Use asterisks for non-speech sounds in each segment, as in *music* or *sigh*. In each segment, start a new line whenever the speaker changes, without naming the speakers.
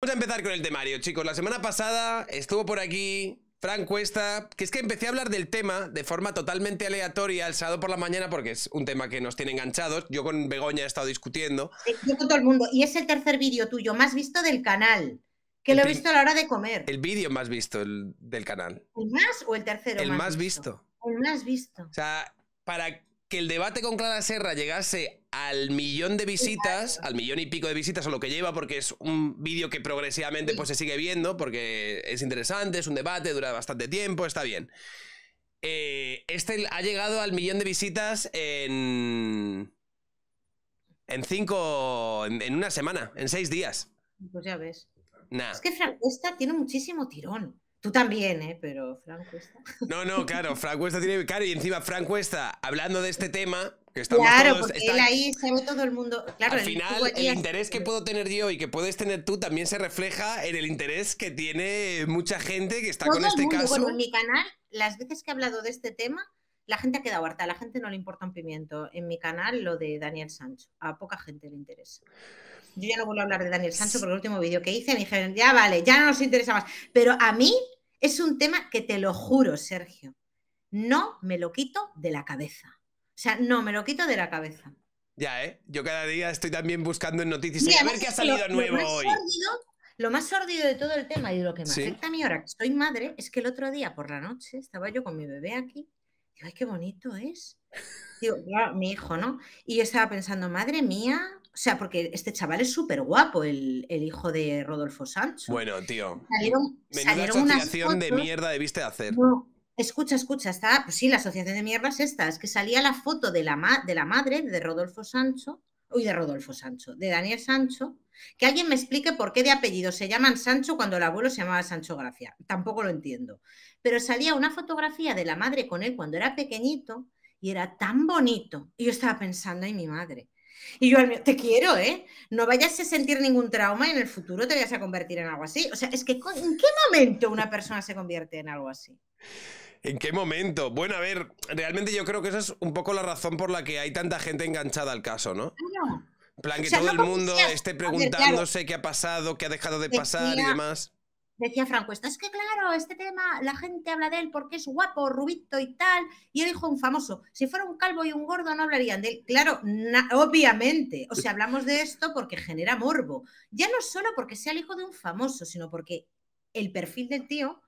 Vamos a empezar con el temario, chicos. La semana pasada estuvo por aquí Frank Cuesta, que es que empecé a hablar del tema de forma totalmente aleatoria el sábado por la mañana, porque es un tema que nos tiene enganchados. Yo con Begoña he estado discutiendo.
Eh, yo con todo el mundo. Y es el tercer vídeo tuyo más visto del canal, que lo he visto a la hora de comer.
El vídeo más visto del canal.
¿El más o el tercero? El más, visto? visto. El más visto. O
sea, para que el debate con Clara Serra llegase al millón de visitas, al millón y pico de visitas o lo que lleva, porque es un vídeo que progresivamente pues, se sigue viendo, porque es interesante, es un debate, dura bastante tiempo, está bien. Eh, este ha llegado al millón de visitas en. En cinco. En, una semana, en seis días. Pues ya ves. Es
que Frank Cuesta tiene muchísimo tirón. Tú también, ¿eh? Pero Frank Cuesta.
No, no, claro, Frank Cuesta tiene. Claro, y encima Frank Cuesta, hablando de este tema, claro, porque él
ahí sabe todo el mundo. Al final, el, interés que
puedo tener yo y que puedes tener tú también se refleja en el interés que tiene mucha gente que está con este caso. Bueno, en
mi canal, las veces que he hablado de este tema, la gente ha quedado harta, la gente no le importa un pimiento. En mi canal, lo de Daniel Sancho, a poca gente le interesa. Yo ya no vuelvo a hablar de Daniel Sancho Por el último vídeo que hice me dijeron, ya vale, ya no nos interesa más. Pero a mí es un tema que te lo juro, Sergio, no me lo quito de la cabeza. O sea, no me lo quito de la cabeza.
Ya, ¿eh? Yo cada día estoy también buscando en noticias. a ver qué ha salido nuevo hoy.
lo más sordido de todo el tema y de lo que me afecta a mí ahora que soy madre es que el otro día por la noche estaba yo con mi bebé aquí. Digo, ay, qué bonito es. Digo, mi hijo, ¿no? Y yo estaba pensando, madre mía, o sea, porque este chaval es súper guapo, el, hijo de Rodolfo Sancho.
Bueno, tío.
Salieron, Menuda salieron asociación de mierda
debiste hacer.
Escucha, escucha, está, pues sí, la asociación de mierdas esta, es que salía la foto de la, de la madre de Rodolfo Sancho, uy, de Rodolfo Sancho, de Daniel Sancho, que alguien me explique por qué de apellido se llaman Sancho cuando el abuelo se llamaba Sancho Gracia. Tampoco lo entiendo. Pero salía una fotografía de la madre con él cuando era pequeñito y era tan bonito. Y yo estaba pensando, en mi madre. Y yo te quiero, ¿eh? No vayas a sentir ningún trauma y en el futuro te vayas a convertir en algo así. O sea, es que ¿en qué momento una persona se convierte en algo así?
¿En qué momento? Bueno, a ver, realmente yo creo que esa es un poco la razón por la que hay tanta gente enganchada al caso, ¿no? Claro. plan, que todo el mundo esté preguntándose qué ha pasado, qué ha dejado de pasar y demás.
Decía Franco, esto es que claro, este tema, la gente habla de él porque es guapo, rubito y tal, y él dijo un famoso, si fuera un calvo y un gordo no hablarían de él. Claro, obviamente, o sea, hablamos de esto porque genera morbo, ya no solo porque sea el hijo de un famoso, sino porque el perfil del tío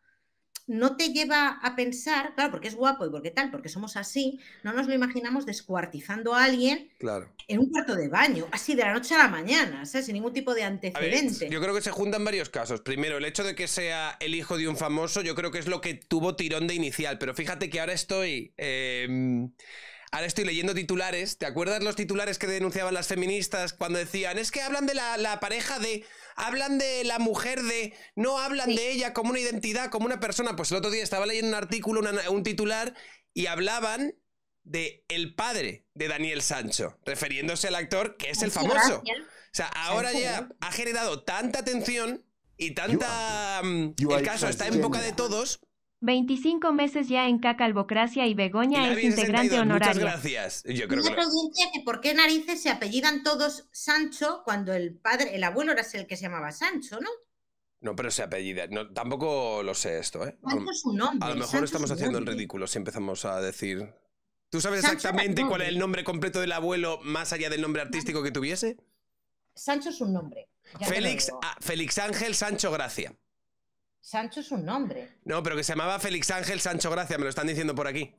no te lleva a pensar, claro, porque es guapo y porque tal, porque somos así, no nos lo imaginamos descuartizando a alguien claro. en un cuarto de baño, así de la noche a la mañana, sin ningún tipo de antecedente. yo
creo que se juntan varios casos. Primero, el hecho de que sea el hijo de un famoso, yo creo que es lo que tuvo tirón de inicial, pero fíjate que ahora estoy... Em, ahora estoy leyendo titulares. ¿Te acuerdas los titulares que denunciaban las feministas cuando decían es que hablan de la pareja de hablan de la mujer de, no hablan de ella como una identidad, como una persona. Pues el otro día estaba leyendo un artículo, un titular, y hablaban de el padre de Daniel Sancho, refiriéndose al actor que es el famoso. O sea, ahora ya ha generado tanta atención y tanta... Mm, el caso está en boca de todos
25 meses ya en Caca Albocracia y Begoña es integrante honorario. Muchas
gracias. Yo creo que
que por qué narices se apellidan todos Sancho cuando el padre, el abuelo era el que se llamaba Sancho, ¿no?
No, pero se apellida. No, tampoco lo sé esto, ¿eh? Sancho es un nombre. A lo mejor estamos haciendo el ridículo si empezamos a decir. ¿Tú sabes exactamente cuál es el nombre completo del abuelo más allá del nombre artístico que tuviese?
Sancho es un nombre. Félix,
Félix Ángel Sancho Gracia.
Sancho es un nombre.
No, pero que se llamaba Félix Ángel Sancho Gracia, me lo están diciendo por aquí.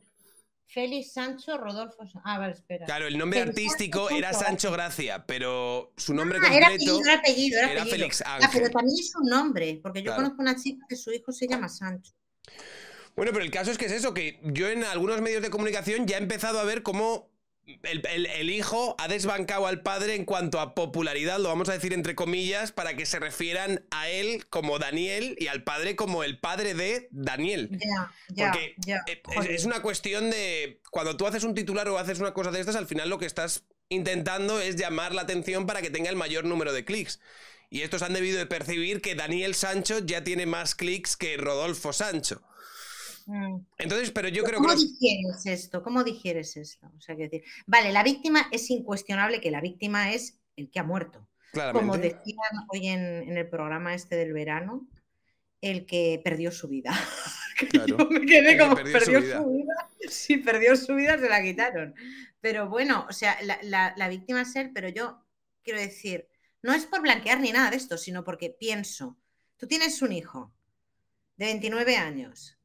Félix Sancho Rodolfo. Ah, vale, espera. Claro, el nombre artístico era Sancho
Gracia, pero su nombre ah, completo. Era Era, Félix ah, Ángel. pero
también es un nombre, porque yo conozco una chica que su hijo se llama Sancho.
Bueno, pero el caso es que es eso, que yo en algunos medios de comunicación ya he empezado a ver cómo el, hijo ha desbancado al padre en cuanto a popularidad, lo vamos a decir entre comillas, para que se refieran a él como Daniel y al padre como el padre de Daniel.
Porque eh,
es, es, una cuestión de. Cuando tú haces un titular o haces una cosa de estas, al final lo que estás intentando es llamar la atención para que tenga el mayor número de clics. Y estos han debido de percibir que Daniel Sancho ya tiene más clics que Rodolfo Sancho. Mm. Entonces,
pero yo creo ¿Cómo que... ¿Cómo digieres esto? ¿Cómo digieres esto? O sea, decir, vale, la víctima es incuestionable que la víctima es el que ha muerto. Como decían hoy en, el programa este del verano, el que perdió su vida. *laughs* Claro. Yo me quedé como perdió, su, vida. Si *laughs* perdió su vida, se la quitaron. Pero bueno, o sea, la, la víctima es él, pero yo quiero decir, no es por blanquear ni nada de esto, sino porque pienso, tú tienes un hijo de 29 años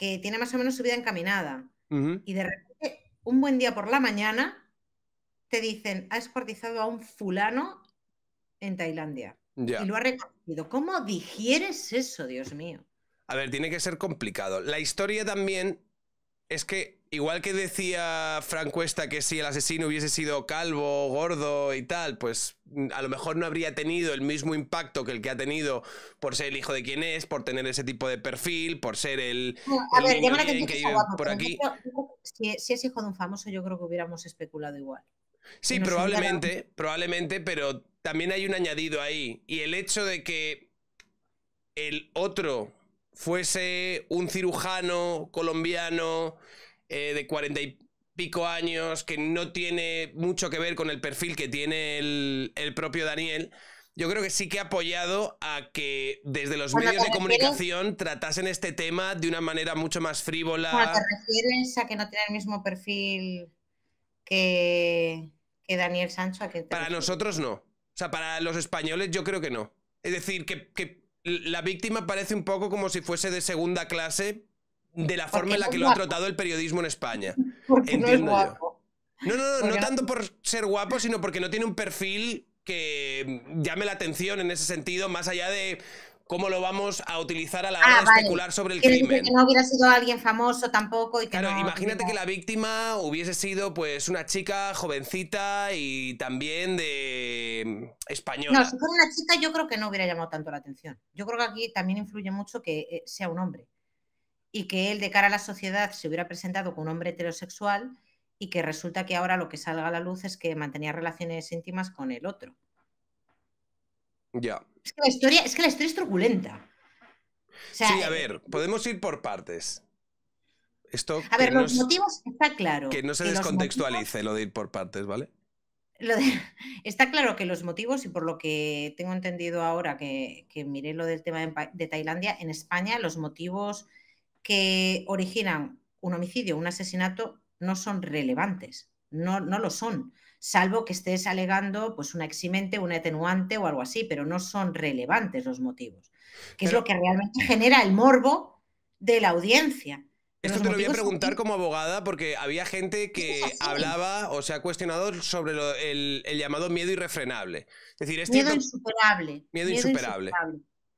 que tiene más o menos su vida encaminada. Y de repente, un buen día por la mañana, te dicen, ha esportizado a un fulano en Tailandia. Y lo ha reconocido. ¿Cómo digieres eso, Dios mío?
A ver, tiene que ser complicado. La historia también es que Igual que decía Frank Cuesta que si el asesino hubiese sido calvo, gordo y tal, pues mm, a lo mejor no habría tenido el mismo impacto que el que ha tenido por ser el hijo de quien es, por tener ese tipo de perfil, por ser el, a ver, niño bien que, que por aquí.
si, es hijo de un famoso, yo creo que hubiéramos especulado igual.
Sí, probablemente, probablemente, pero también hay un añadido ahí. Y el hecho de que el otro fuese un cirujano colombiano eh, de cuarenta y pico años, que no tiene mucho que ver con el perfil que tiene el, propio Daniel, yo creo que sí que ha apoyado a que desde los medios de comunicación tratasen este tema de una manera mucho más frívola. ¿Qué ¿Te
refieres a que no tiene el mismo perfil que, Daniel Sancho? para
nosotros no. O sea, para los españoles yo creo que no. Es decir, que, que la víctima parece un poco como si fuese de segunda clase de la forma en la que lo ha tratado el periodismo en España. Entiendo no No, no, no, tanto por ser guapo, sino porque no tiene un perfil que llame la atención en ese sentido, más allá de cómo lo vamos a utilizar a la hora ah, de especular sobre el crimen. que no hubiera
sido alguien famoso tampoco. claro,
imagínate que la víctima hubiese sido pues una chica jovencita y también de mm, española. No, si
fuera una chica yo creo que no hubiera llamado tanto la atención. Yo creo que aquí también influye mucho que eh, sea un hombre y que él de cara a la sociedad se hubiera presentado como un hombre heterosexual y que resulta que ahora lo que salga a la luz es que mantenía relaciones íntimas con el otro. Ya. Es, que la historia, es que la historia es truculenta.
sí, a eh, ver, podemos ir por partes. Esto a ver, los motivos
está claro. Que no se
descontextualice lo de ir por partes, ¿vale?
*laughs* está claro que los motivos, y por lo que tengo entendido ahora que, que miré lo del tema de Tailandia, en España los motivos que originan un homicidio, un asesinato, no son relevantes, no, no lo son, salvo que estés alegando pues una eximente, una atenuante o algo así, pero no son relevantes los motivos, que es lo que realmente genera el morbo de la audiencia. Esto
te lo voy a preguntar como abogada porque había gente que hablaba o se ha cuestionado sobre el, llamado miedo irrefrenable. Es decir, miedo,
insuperable, miedo, insuperable.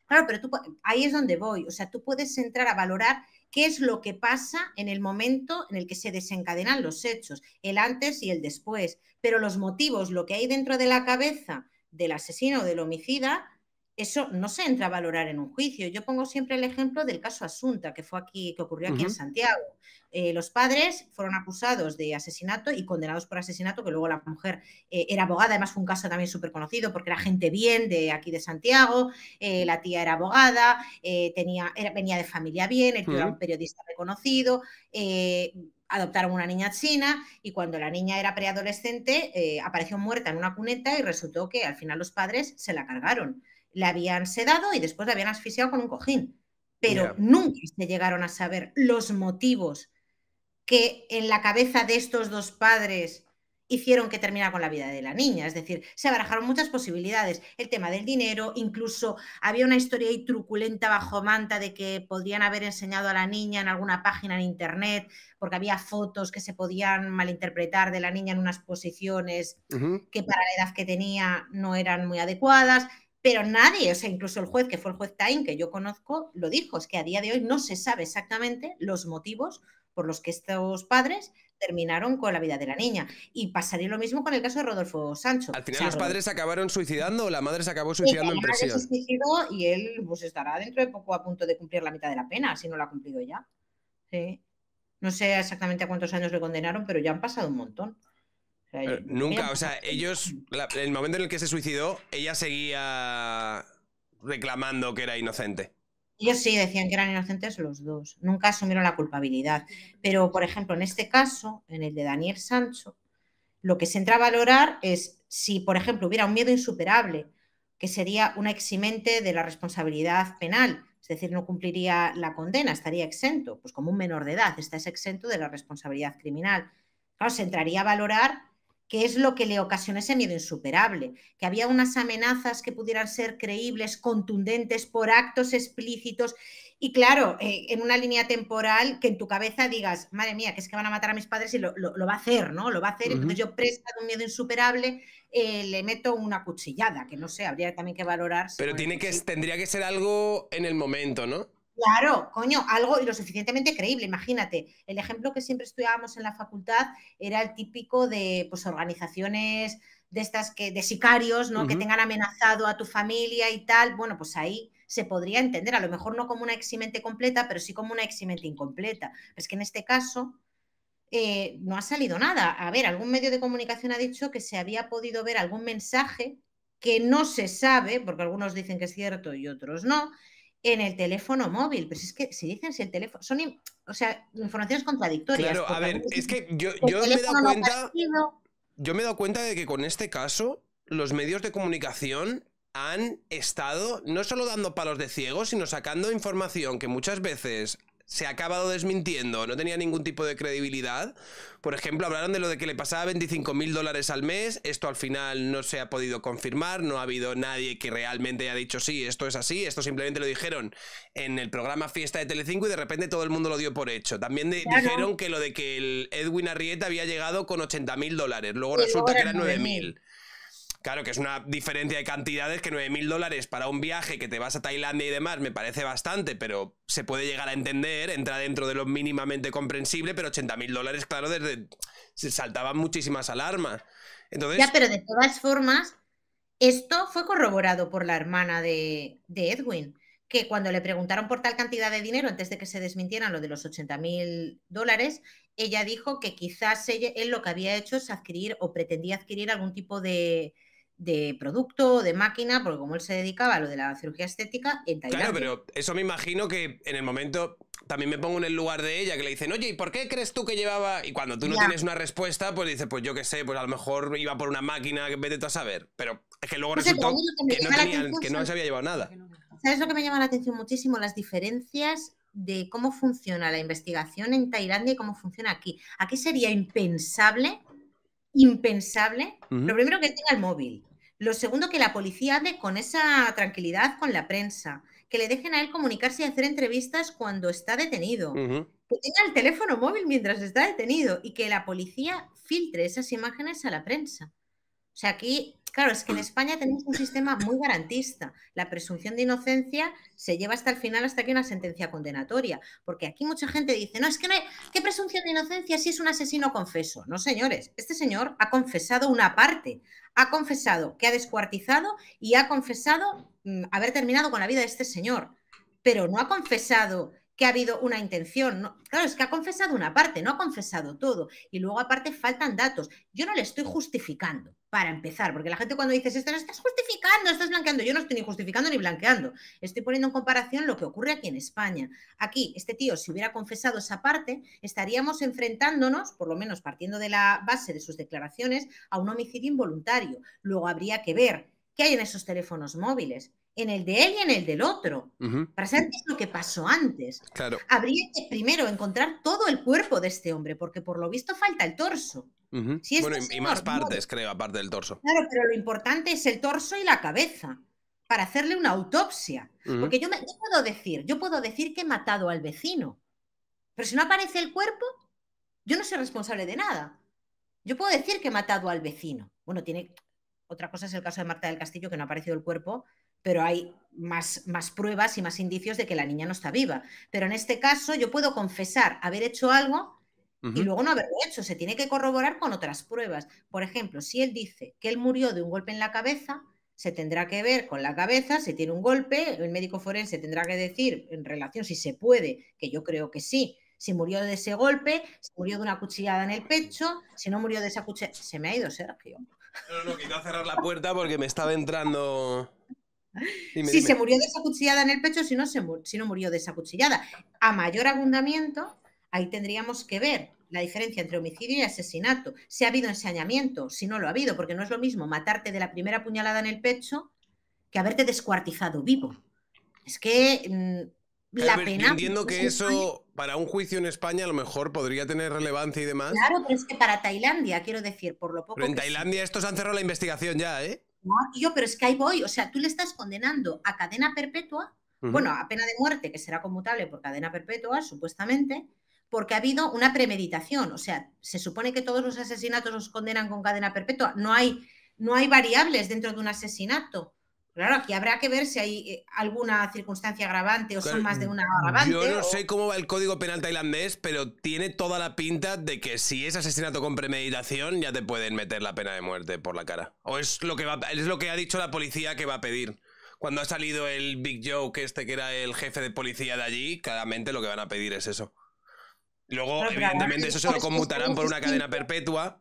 Claro, pero ahí es donde voy. O sea, tú puedes entrar a valorar qué es lo que pasa en el momento en el que se desencadenan los hechos, el antes y el después, pero los motivos, lo que hay dentro de la cabeza del asesino o del homicida, eso no se entra a valorar en un juicio. Yo pongo siempre el ejemplo del caso Asunta, que fue aquí, que ocurrió aquí en Santiago. Eh, los padres fueron acusados de asesinato y condenados por asesinato, que luego la mujer eh, era abogada, además fue un caso también súper conocido porque era gente bien de aquí de Santiago, eh, la tía era abogada, tenía, venía de familia bien, era un periodista reconocido adoptaron una niña china y cuando la niña era preadolescente apareció muerta en una cuneta y resultó que al final los padres se la cargaron la habían sedado y después la habían asfixiado con un cojín. Pero nunca se llegaron a saber los motivos que en la cabeza de estos dos padres hicieron que terminara con la vida de la niña. Es decir, se barajaron muchas posibilidades. El tema del dinero, incluso había una historia ahí truculenta bajo manta de que podían haber enseñado a la niña en alguna página en internet, porque había fotos que se podían malinterpretar de la niña en unas posiciones que para la edad que tenía no eran muy adecuadas. Pero nadie, o sea, incluso el juez, que fue el juez Tain, que yo conozco, lo dijo, es que a día de hoy no se sabe exactamente los motivos por los que estos padres terminaron con la vida de la niña. Y pasaría lo mismo con el caso de Rodolfo Sancho. Al final los padres
acabaron suicidando o la madre se acabó suicidando en prisión.
suicidó y él pues, estará dentro de poco a punto de cumplir la mitad de la pena, si no la ha cumplido ya. No sé exactamente a cuántos años le condenaron, pero ya han pasado un montón nunca, o
sea, ellos, el momento en el que se suicidó, ella seguía reclamando que era inocente.
Ellos sí decían que eran inocentes los dos, nunca asumieron la culpabilidad. Pero, por ejemplo, en este caso, en el de Daniel Sancho, lo que se entra a valorar es si, por ejemplo, hubiera un miedo insuperable, que sería una eximente de la responsabilidad penal, es decir, no cumpliría la condena, estaría exento, pues como un menor de edad, está exento de la responsabilidad criminal. Claro, se entraría a valorar que es lo que le ocasiona ese miedo insuperable, que había unas amenazas que pudieran ser creíbles, contundentes, por actos explícitos. Y claro, eh, en una línea temporal que en tu cabeza digas, madre mía, que es que van a matar a mis padres y lo, va a hacer, ¿no? Lo va a hacer. Entonces yo presta de un miedo insuperable, eh, le meto una cuchillada, que no sé, habría también que valorar.
Pero tiene que, tendría que ser algo en el momento, ¿no?
Claro, coño, algo lo suficientemente creíble. Imagínate, el ejemplo que siempre estudiábamos en la facultad era el típico de pues, organizaciones de estas que, de sicarios, ¿no? Que tengan amenazado a tu familia y tal. Bueno, pues ahí se podría entender, a lo mejor no como una eximente completa, pero sí como una eximente incompleta. es que en este caso eh, no ha salido nada. A ver, algún medio de comunicación ha dicho que se había podido ver algún mensaje que no se sabe, porque algunos dicen que es cierto y otros no, en el teléfono móvil. Pero pues es que si dicen si el teléfono. Son, o sea, informaciones contradictorias. Claro, a ver,
es que yo, me he dado cuenta. yo me he dado cuenta de que con este caso, los medios de comunicación han estado no solo dando palos de ciego, sino sacando información que muchas veces se ha acabado desmintiendo, no tenía ningún tipo de credibilidad. Por ejemplo, hablaron de lo de que le pasaba 25 mil dólares al mes, esto al final no se ha podido confirmar, no ha habido nadie que realmente haya dicho sí, esto es así, esto simplemente lo dijeron en el programa Fiesta de Telecinco y de repente todo el mundo lo dio por hecho. También dijeron que lo de que el Edwin Arrieta había llegado con 80 mil dólares, luego resulta que eran 9 mil. Claro que es una diferencia de cantidades que 9.000 dólares para un viaje que te vas a Tailandia y demás me parece bastante, pero se puede llegar a entender, entra dentro de lo mínimamente comprensible, pero 80.000 dólares, claro, desde se saltaban muchísimas alarmas. Entonces... Ya, pero
de todas formas, esto fue corroborado por la hermana de, de Edwin que cuando le preguntaron por tal cantidad de dinero, antes de que se desmintieran lo de los 80.000 dólares, ella dijo que quizás él lo que había hecho es adquirir o pretendía adquirir algún tipo de, de producto, de máquina, porque como él se dedicaba a lo de la cirugía estética, en Tailandia.
Claro, pero eso me imagino que en el momento también me pongo en el lugar de ella, que le dicen, oye, ¿y por qué crees tú que llevaba? Y cuando tú no tienes una respuesta, pues dices, pues yo qué sé, pues a lo mejor iba por una máquina, que vete tú a saber. Pero es que luego resultó que, no se había llevado nada.
¿Sabes lo que me llama la atención muchísimo? Las diferencias de cómo funciona la investigación en Tailandia y cómo funciona aquí. Aquí sería impensable, impensable, lo primero que tenga el móvil. Lo segundo, que la policía hable con esa tranquilidad con la prensa, que le dejen a él comunicarse y hacer entrevistas cuando está detenido, que tenga el teléfono móvil mientras está detenido y que la policía filtre esas imágenes a la prensa. O sea, aquí Claro, es que en España tenemos un sistema muy garantista. La presunción de inocencia se lleva hasta el final, hasta que una sentencia condenatoria. Porque aquí mucha gente dice, no, es que no hay, ¿qué presunción de inocencia si es un asesino confeso? No, señores, este señor ha confesado una parte. Ha confesado que ha descuartizado y ha confesado mm, haber terminado con la vida de este señor. Pero no ha confesado que ha habido una intención. claro, es que ha confesado una parte, no ha confesado todo. Y luego aparte faltan datos. Yo no le estoy justificando para empezar, porque la gente cuando dices esto, no estás justificando, estás blanqueando, yo no estoy ni justificando ni blanqueando, estoy poniendo en comparación lo que ocurre aquí en España. Aquí, este tío, si hubiera confesado esa parte, estaríamos enfrentándonos, por lo menos partiendo de la base de sus declaraciones, a un homicidio involuntario. Luego habría que ver qué hay en esos teléfonos móviles, en el de él y en el del otro, para saber qué es lo que pasó antes. Claro. Habría que primero encontrar todo el cuerpo de este hombre, porque por lo visto falta el torso
bueno, y, más partes, creo, aparte del torso.
Claro, pero lo importante es el torso y la cabeza para hacerle una autopsia. Porque yo, puedo decir, yo puedo decir que he matado al vecino, pero si no aparece el cuerpo, yo no soy responsable de nada. Yo puedo decir que he matado al vecino. Bueno, tiene otra cosa es el caso de Marta del Castillo que no ha aparecido el cuerpo, pero hay más, más pruebas y más indicios de que la niña no está viva. Pero en este caso yo puedo confesar haber hecho algo y luego no haberlo hecho, se tiene que corroborar con otras pruebas. Por ejemplo, si él dice que él murió de un golpe en la cabeza, se tendrá que ver con la cabeza, si tiene un golpe, el médico forense tendrá que decir en relación si se puede, que yo creo que sí, si murió de ese golpe, si murió de una cuchillada en el pecho, si no murió de esa cuchillada. Se me ha ido Sergio.
No, no, quito a cerrar la puerta porque me estaba entrando. si se murió
de esa cuchillada en el pecho, si no, se si no murió de esa cuchillada. A mayor abundamiento, Ahí tendríamos que ver la diferencia entre homicidio y asesinato. Si ha habido ensañamiento, si no lo ha habido, porque no es lo mismo matarte de la primera puñalada en el pecho que haberte descuartizado vivo. Es que mm, la pena. Yo entiendo que eso
para un juicio en España a lo mejor podría tener relevancia y demás. Claro,
pero es que para Tailandia, quiero decir, por lo poco. Pero en
Tailandia estos han cerrado la investigación ya, ¿eh?
No, yo, pero es que ahí voy. O sea, tú le estás condenando a cadena perpetua, bueno, a pena de muerte, que será conmutable por cadena perpetua, supuestamente porque ha habido una premeditación. O sea, se supone que todos los asesinatos los condenan con cadena perpetua. No hay, no hay variables dentro de un asesinato. Claro, aquí habrá que ver si hay eh, alguna circunstancia agravante o son más de una agravante. Yo no sé
cómo va el código penal tailandés, pero tiene toda la pinta de que si es asesinato con premeditación ya te pueden meter la pena de muerte por la cara. O es lo que es lo que ha dicho la policía que va a pedir. Cuando ha salido el Big Joe, que este que era el jefe de policía de allí, claramente lo que van a pedir es eso. Luego, evidentemente, eso se lo conmutarán por una cadena perpetua.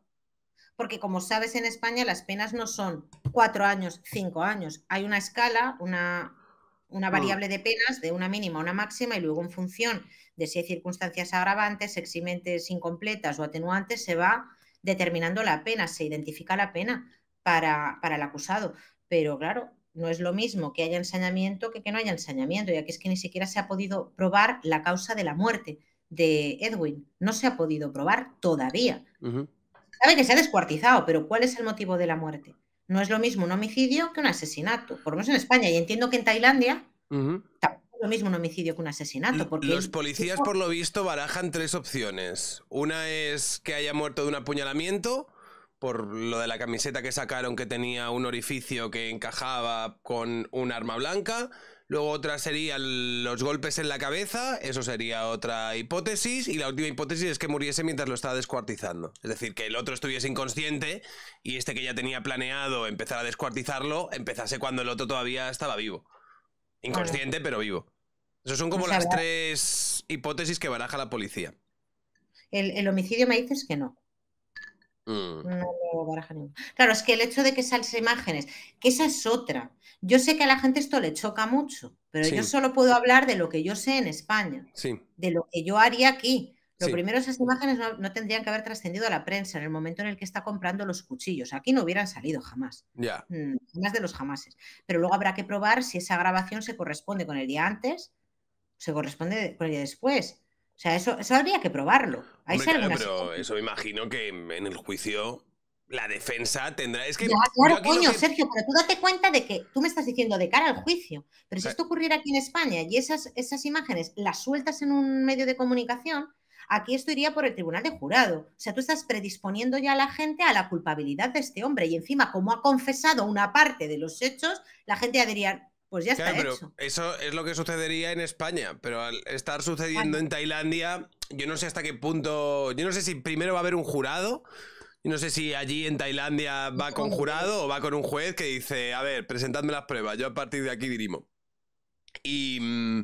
Porque, como sabes, en España las penas no son cuatro años, cinco años. Hay una escala, una, mm. variable de penas de una mínima a una máxima y luego en función de si hay circunstancias agravantes, eximentes incompletas o atenuantes, se va determinando la pena, se identifica la pena para, para el acusado. Pero claro, no es lo mismo que haya ensañamiento que que no haya ensañamiento, ya que es que ni siquiera se ha podido probar la causa de la muerte de Edwin. No se ha podido probar todavía. Sabe que se ha descuartizado, pero ¿cuál es el motivo de la muerte? No es lo mismo un homicidio que un asesinato, por lo menos en España. Y entiendo que en Tailandia tampoco es lo mismo un homicidio que un asesinato. Porque Los policías, por lo
visto, barajan tres opciones. Una es que haya muerto de un apuñalamiento por lo de la camiseta que sacaron que tenía un orificio que encajaba con un arma blanca. Luego otra serían los golpes en la cabeza, eso sería otra hipótesis. Y la última hipótesis es que muriese mientras lo estaba descuartizando. Es decir, que el otro estuviese inconsciente y este que ya tenía planeado empezar a descuartizarlo, empezase cuando el otro todavía estaba vivo. Inconsciente, pero vivo. Esas son como las tres hipótesis que baraja la policía.
el homicidio me dices que no. Mm. No Claro, es que el hecho de que salse imágenes, que esa es otra. Yo sé que a la gente esto le choca mucho, pero yo solo puedo hablar de lo que yo sé en España, de lo que yo haría aquí. Lo primero, esas imágenes no, tendrían que haber trascendido a la prensa en el momento en el que está comprando los cuchillos. Aquí no hubieran salido jamás. Mm, más de los jamases. Pero luego habrá que probar si esa grabación se corresponde con el día antes, se corresponde con el día después. O sea, eso, habría que probarlo. pero
eso me imagino que en el juicio la defensa tendrá. Es que. claro, coño,
Sergio, pero tú date cuenta de que tú me estás diciendo de cara al juicio. Pero si esto ocurriera aquí en España y esas, esas imágenes las sueltas en un medio de comunicación, aquí esto iría por el tribunal de jurado. O sea, tú estás predisponiendo ya a la gente a la culpabilidad de este hombre. Y encima, como ha confesado una parte de los hechos, la gente ya diría, pues ya claro, pero
Eso es lo que sucedería en España, pero al estar sucediendo en Tailandia, yo no sé hasta qué punto, yo no sé si primero va a haber un jurado, yo no sé si allí en Tailandia va con jurado o va con un juez que dice, a ver, presentadme las pruebas, yo a partir de aquí dirimo. Y... Mm,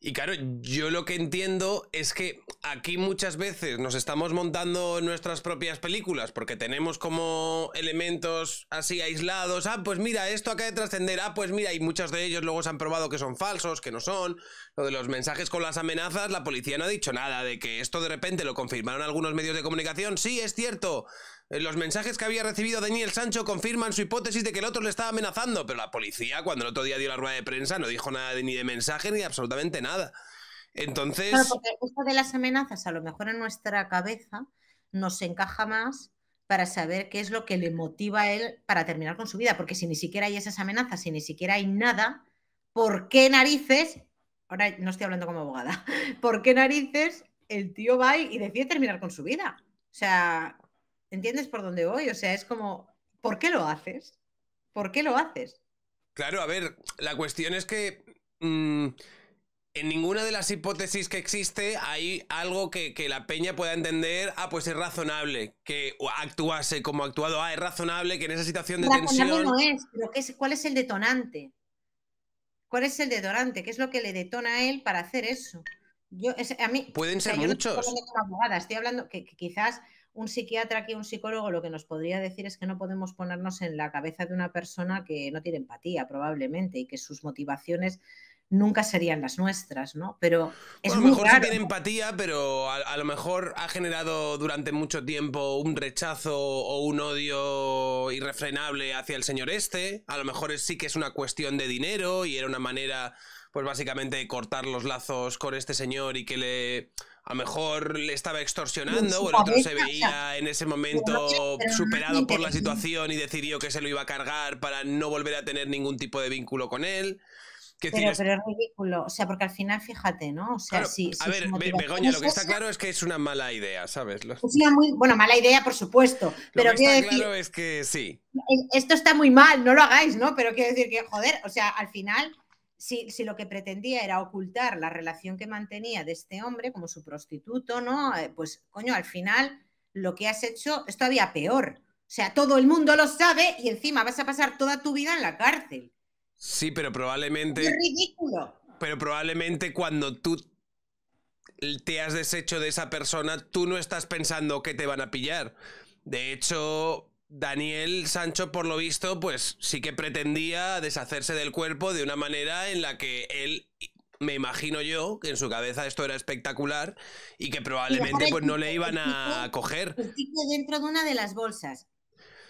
y claro, yo lo que entiendo es que aquí muchas veces nos estamos montando nuestras propias películas porque tenemos como elementos así aislados. Ah, pues mira, esto acaba de trascender. Ah, pues mira, y muchos de ellos luego se han probado que son falsos, que no son. Lo de los mensajes con las amenazas, la policía no ha dicho nada de que esto de repente lo confirmaron algunos medios de comunicación. Sí, es cierto. Eh, los mensajes que había recibido Daniel Sancho confirman su hipótesis de que el otro le estaba amenazando, pero la policía, cuando el otro día dio la rueda de prensa, no dijo nada ni de mensaje ni absolutamente nada. Entonces. Claro, porque
esto de las amenazas, a lo mejor en nuestra cabeza, nos encaja más para saber qué es lo que le motiva a él para terminar con su vida, porque si ni siquiera hay esas amenazas, si ni siquiera hay nada, ¿por qué narices? Ahora no estoy hablando como abogada, *laughs* ¿por qué narices el tío va y decide terminar con su vida? O sea, ¿Entiendes por dónde voy? O sea, es como, ¿por qué lo haces? ¿Por qué lo haces?
Claro, a ver, la cuestión es que mm, en ninguna de las hipótesis que existe hay algo que, la peña pueda entender, ah, pues es razonable que actuase como ha actuado, ah, es razonable que en esa situación de tensión... no es,
pero ¿qué es, ¿cuál es el detonante? ¿Cuál es el detonante? ¿Qué es lo que le detona a él para hacer eso? Yo, a mí, Pueden ser muchos. estoy hablando, que quizás un psiquiatra aquí un psicólogo lo que nos podría decir es que no podemos ponernos en la cabeza de una persona que no tiene empatía probablemente y que sus motivaciones nunca serían las nuestras, ¿no? Pero es a lo mejor tiene
empatía, pero a, a, lo mejor ha generado durante mucho tiempo un rechazo o un odio irrefrenable hacia el señor este. A lo mejor sí que es una cuestión de dinero y era una manera, pues básicamente, de cortar los lazos con este señor y que le a lo mejor le estaba extorsionando o el otro se veía en ese momento superado por la situación y decidió que se lo iba a cargar para no volver a tener ningún tipo de vínculo con él. Pero, es
ridículo, o sea, porque al final, fíjate, ¿no? O sea, A ver, Begoña, lo que está
claro es que es una mala idea, ¿sabes? Lo
muy, bueno, mala idea, por supuesto, pero lo que está claro
es que sí.
Esto está muy mal, no lo hagáis, ¿no? Pero quiero decir que, joder, o sea, al final si, lo que pretendía era ocultar la relación que mantenía de este hombre como su prostituto, ¿no? Eh, pues coño, al final lo que has hecho es todavía peor. O sea, todo el mundo lo sabe y encima vas a pasar toda tu vida en la cárcel.
Sí, pero probablemente... Es
ridículo.
Pero probablemente cuando tú te has deshecho de esa persona, tú no estás pensando que te van a pillar. De hecho, Daniel Sancho, por lo visto, pues sí que pretendía deshacerse del cuerpo de una manera en la que él, me imagino yo, que en su cabeza esto era espectacular y que probablemente pues no le iban a coger.
dentro de una de las bolsas.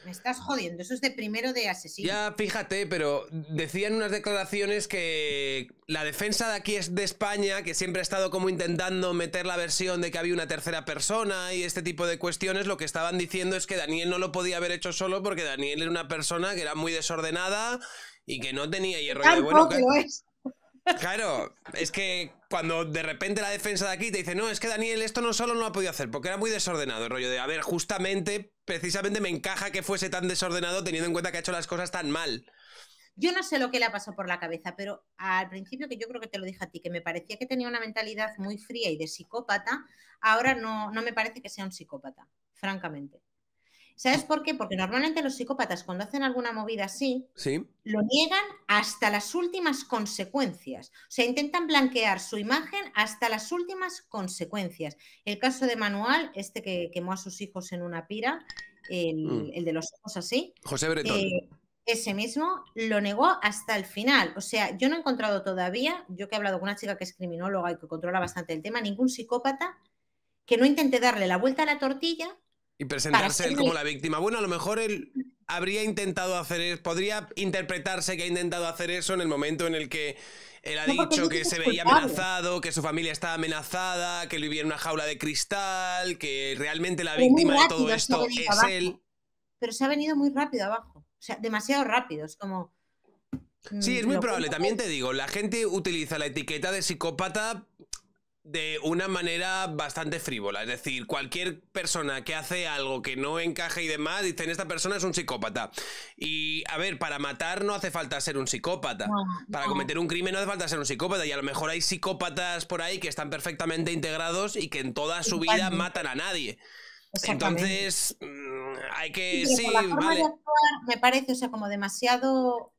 Me estás jodiendo, eso es de primero de asesino.
Ya, fíjate, pero decían unas declaraciones que la defensa de aquí es de España, que siempre ha estado como intentando meter la versión de que había una tercera persona y este tipo de cuestiones, lo que estaban diciendo es que Daniel no lo podía haber hecho solo porque Daniel era una persona que era muy desordenada y que no tenía hierro Claro, es que cuando de repente la defensa de aquí te dice, no, es que Daniel esto no solo no ha podido hacer, porque era muy desordenado el rollo de, a ver, justamente, precisamente me encaja que fuese tan desordenado teniendo en cuenta que ha hecho las cosas tan mal.
Yo no sé lo que le ha pasado por la cabeza, pero al principio, que yo creo que te lo dije a ti, que me parecía que tenía una mentalidad muy fría y de psicópata, ahora no, no me parece que sea un psicópata, francamente. ¿Sabes por qué? Porque normalmente los psicópatas cuando hacen alguna movida así, ¿Sí? lo niegan hasta las últimas consecuencias. O sea, intentan blanquear su imagen hasta las últimas consecuencias. El caso de Manuel, este que quemó a sus hijos en una pira, el, mm. de los ojos así. José Bretón. Eh, ese mismo lo negó hasta el final. O sea, yo no he encontrado todavía, yo que he hablado con una chica que es criminóloga y que controla bastante el tema, ningún psicópata que no intente darle la vuelta a la tortilla
y presentarse él como la víctima. Bueno, a lo mejor él habría intentado hacer eso, podría interpretarse que ha intentado hacer eso en el momento en el que él ha dicho que se veía amenazado, que su familia estaba amenazada, que vivía en una jaula de cristal, que realmente la víctima de todo esto es él.
Pero se ha venido muy rápido abajo, o sea, demasiado rápido, es como... Sí, es mm, muy probable,
también te digo, la gente utiliza la etiqueta de psicópata de una manera bastante frívola. Es decir, cualquier persona que hace algo que no encaje y demás, dicen, esta persona es un psicópata. Y, a ver, para matar no hace falta ser un psicópata. para cometer un crimen no hace falta ser un psicópata. Y a lo mejor hay psicópatas por ahí que están perfectamente integrados y que en toda su vida matan a nadie. Entonces, mm, hay que... Sí,
me parece, o sea, como demasiado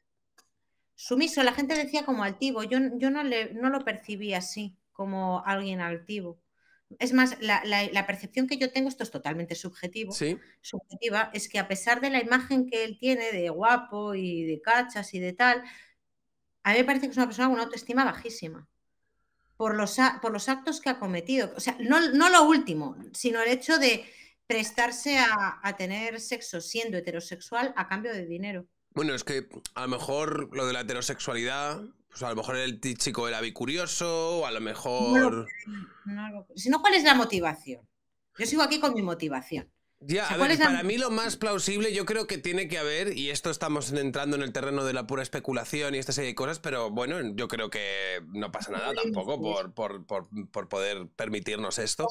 sumiso. La gente decía como altivo. Yo, yo no, le, no lo percibí así como alguien altivo. Es más, la, percepción que yo tengo, esto es totalmente subjetivo, subjetiva, es que a pesar de la imagen que él tiene de guapo y de cachas y de tal, a mí me parece que es una persona con una autoestima bajísima. Por los, por los actos que ha cometido. O sea, no, lo último, sino el hecho de prestarse a tener sexo siendo heterosexual a cambio de dinero.
Bueno, es que a lo mejor lo de la heterosexualidad pues a lo mejor el chico era bicurioso, o a lo mejor.
No, si no, ¿cuál es la motivación? Yo sigo aquí con mi motivación.
Ya, para mí lo más plausible yo creo que tiene que haber, y esto estamos entrando en el terreno de la pura especulación y esta serie de cosas, pero bueno, yo creo que no pasa nada tampoco por, poder permitirnos esto.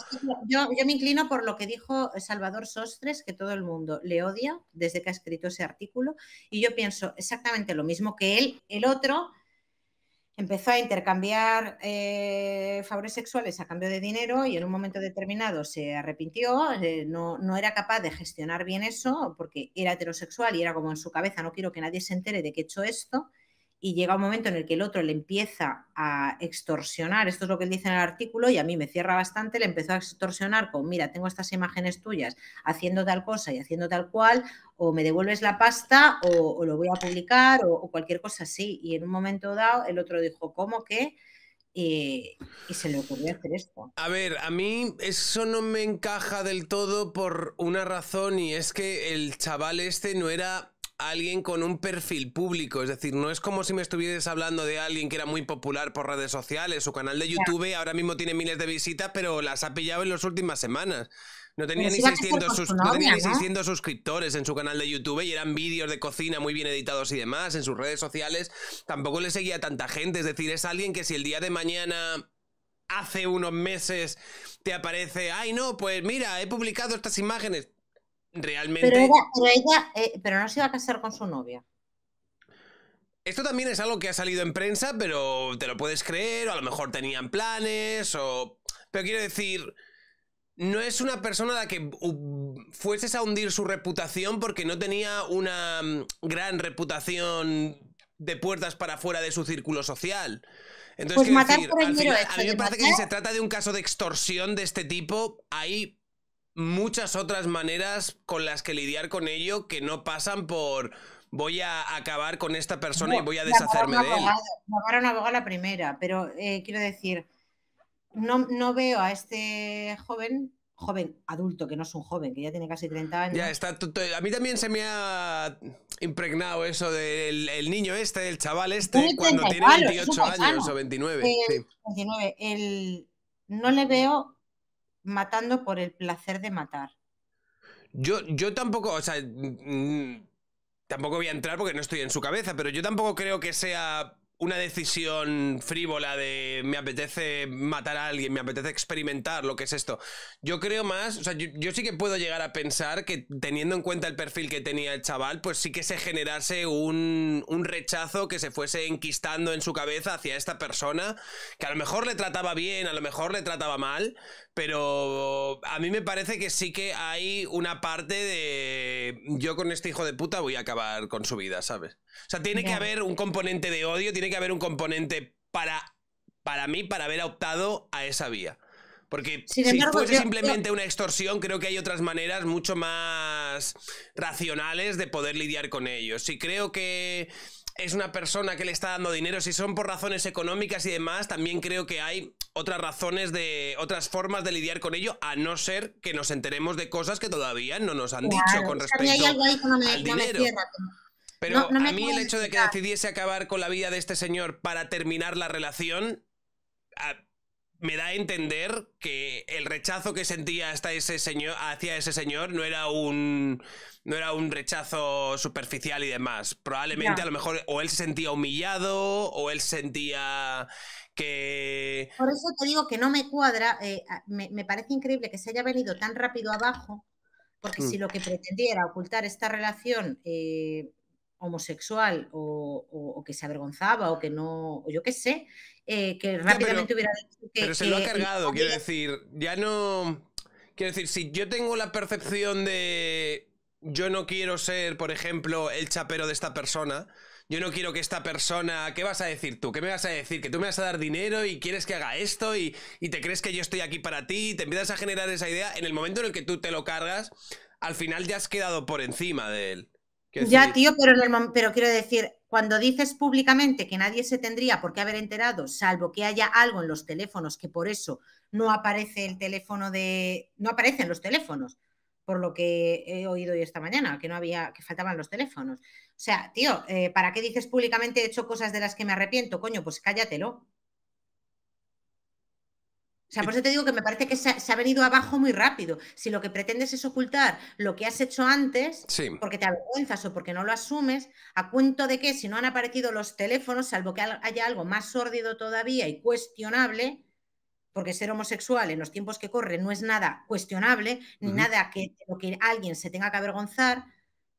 Yo, yo, me inclino por lo que dijo Salvador Sostres, que todo el mundo le odia desde que ha escrito ese artículo, y yo pienso exactamente lo mismo que él, el otro empezó a intercambiar eh, favores sexuales a cambio de dinero y en un momento determinado se arrepintió, eh, no, no, era capaz de gestionar bien eso porque era heterosexual y era como en su cabeza, no quiero que nadie se entere de que he hecho esto y llega un momento en el que el otro le empieza a extorsionar, esto es lo que él dice en el artículo y a mí me cierra bastante, le empezó a extorsionar con, mira, tengo estas imágenes tuyas haciendo tal cosa y haciendo tal cual, o me devuelves la pasta o, lo voy a publicar o, cualquier cosa así. Y en un momento dado el otro dijo, ¿cómo que? y se le ocurrió hacer esto.
A ver, a mí eso no me encaja del todo por una razón y es que el chaval este no era alguien con un perfil público. Es decir, no es como si me estuvieras hablando de alguien que era muy popular por redes sociales. Su canal de YouTube ahora mismo tiene miles de visitas, pero las ha pillado en las últimas semanas. No tenía, ni 600, ni suscriptores en su canal de YouTube y eran vídeos de cocina muy bien editados y demás. En sus redes sociales tampoco le seguía tanta gente. Es decir, es alguien que si el día de mañana hace unos meses te aparece, ay no, pues mira, he publicado estas imágenes, realmente. Pero,
ella, eh, pero, no se iba a casar con su novia.
Esto también es algo que ha salido en prensa, pero te lo puedes creer, o a lo mejor tenían planes, o. Pero quiero decir, no es una persona a la que fueses a hundir su reputación porque no tenía una mm, gran reputación de puertas para fuera de su círculo social. Entonces, pues matar el A mí me parece que si se trata de un caso de extorsión de este tipo, ahí muchas otras maneras con las que lidiar con ello que no pasan por voy a acabar con esta persona y voy a deshacerme de él.
Llamar a abogado la primera, pero eh, quiero decir, no, no veo a este joven joven adulto, que no es un joven, que ya tiene casi 30 años.
está. A mí también se me ha impregnado eso del niño este, el chaval este, cuando tiene 28 años o 29.
Eh, no le veo matando por el placer de matar.
Yo, yo tampoco, o sea, tampoco voy a entrar porque no estoy en su cabeza, pero yo tampoco creo que sea una decisión frívola de me apetece matar a alguien, me apetece experimentar lo que es esto. Yo creo más, o sea, yo, sí que puedo llegar a pensar que teniendo en cuenta el perfil que tenía el chaval, pues sí que se generase un, un rechazo que se fuese enquistando en su cabeza hacia esta persona, que a lo mejor le trataba bien, a lo mejor le trataba mal, pero a mí me parece que sí que hay una parte de yo con este hijo de puta voy a acabar con su vida, ¿sabes? O sea, tiene que haber un componente de odio, tiene que haber un componente para, para mí, para haber optado a esa vía. Porque si fuese simplemente una extorsión, creo que hay otras maneras mucho más racionales de poder lidiar con ellos. Si creo que es una persona que le está dando dinero, si son por razones económicas y demás, también creo que hay otras razones de otras formas de lidiar con ello, a no ser que nos enteremos de cosas que todavía no nos han dicho con respecto Pero a mí el hecho de que decidiese acabar con la vida de este señor para terminar la relación, me da a entender que el rechazo que sentía hasta ese señor, hacia ese señor no era un no era un rechazo superficial y demás. Probablemente a lo mejor o él se sentía humillado o él sentía
que... Por eso te digo que no me cuadra, eh, me, parece increíble que se haya venido tan rápido abajo, porque hmm. si lo que pretendiera ocultar esta relación eh, homosexual o, que se avergonzaba o que no, o yo qué sé, eh, que rápidamente hubiera dicho que... Pero se lo ha cargado, quiero
decir, ya no... Quiero decir, si yo tengo la percepción de yo no quiero ser, por ejemplo, el chapero de esta persona, yo no quiero que esta persona, ¿qué vas a decir tú? ¿Qué me vas a decir? Que tú me vas a dar dinero y quieres que haga esto y, y te crees que yo estoy aquí para ti y te empiezas a generar esa idea, en el momento en el que tú te lo cargas, al final ya has quedado por encima de él ya, tío,
pero, quiero decir, cuando dices públicamente que nadie se tendría por qué haber enterado, salvo que haya algo en los teléfonos que por eso no aparece el teléfono de. no aparecen los teléfonos, por lo que he oído hoy esta mañana, que no había, que faltaban los teléfonos. O sea, tío, eh, ¿para qué dices públicamente he hecho cosas de las que me arrepiento? Coño, pues cállatelo. O sea, por eso te digo que me parece que se ha, venido abajo muy rápido. Si lo que pretendes es ocultar lo que has hecho antes, porque te avergüenzas o porque no lo asumes, a cuento de que si no han aparecido los teléfonos, salvo que haya algo más sórdido todavía y cuestionable, porque ser homosexual en los tiempos que corren no es nada cuestionable, ni nada que, que alguien se tenga que avergonzar,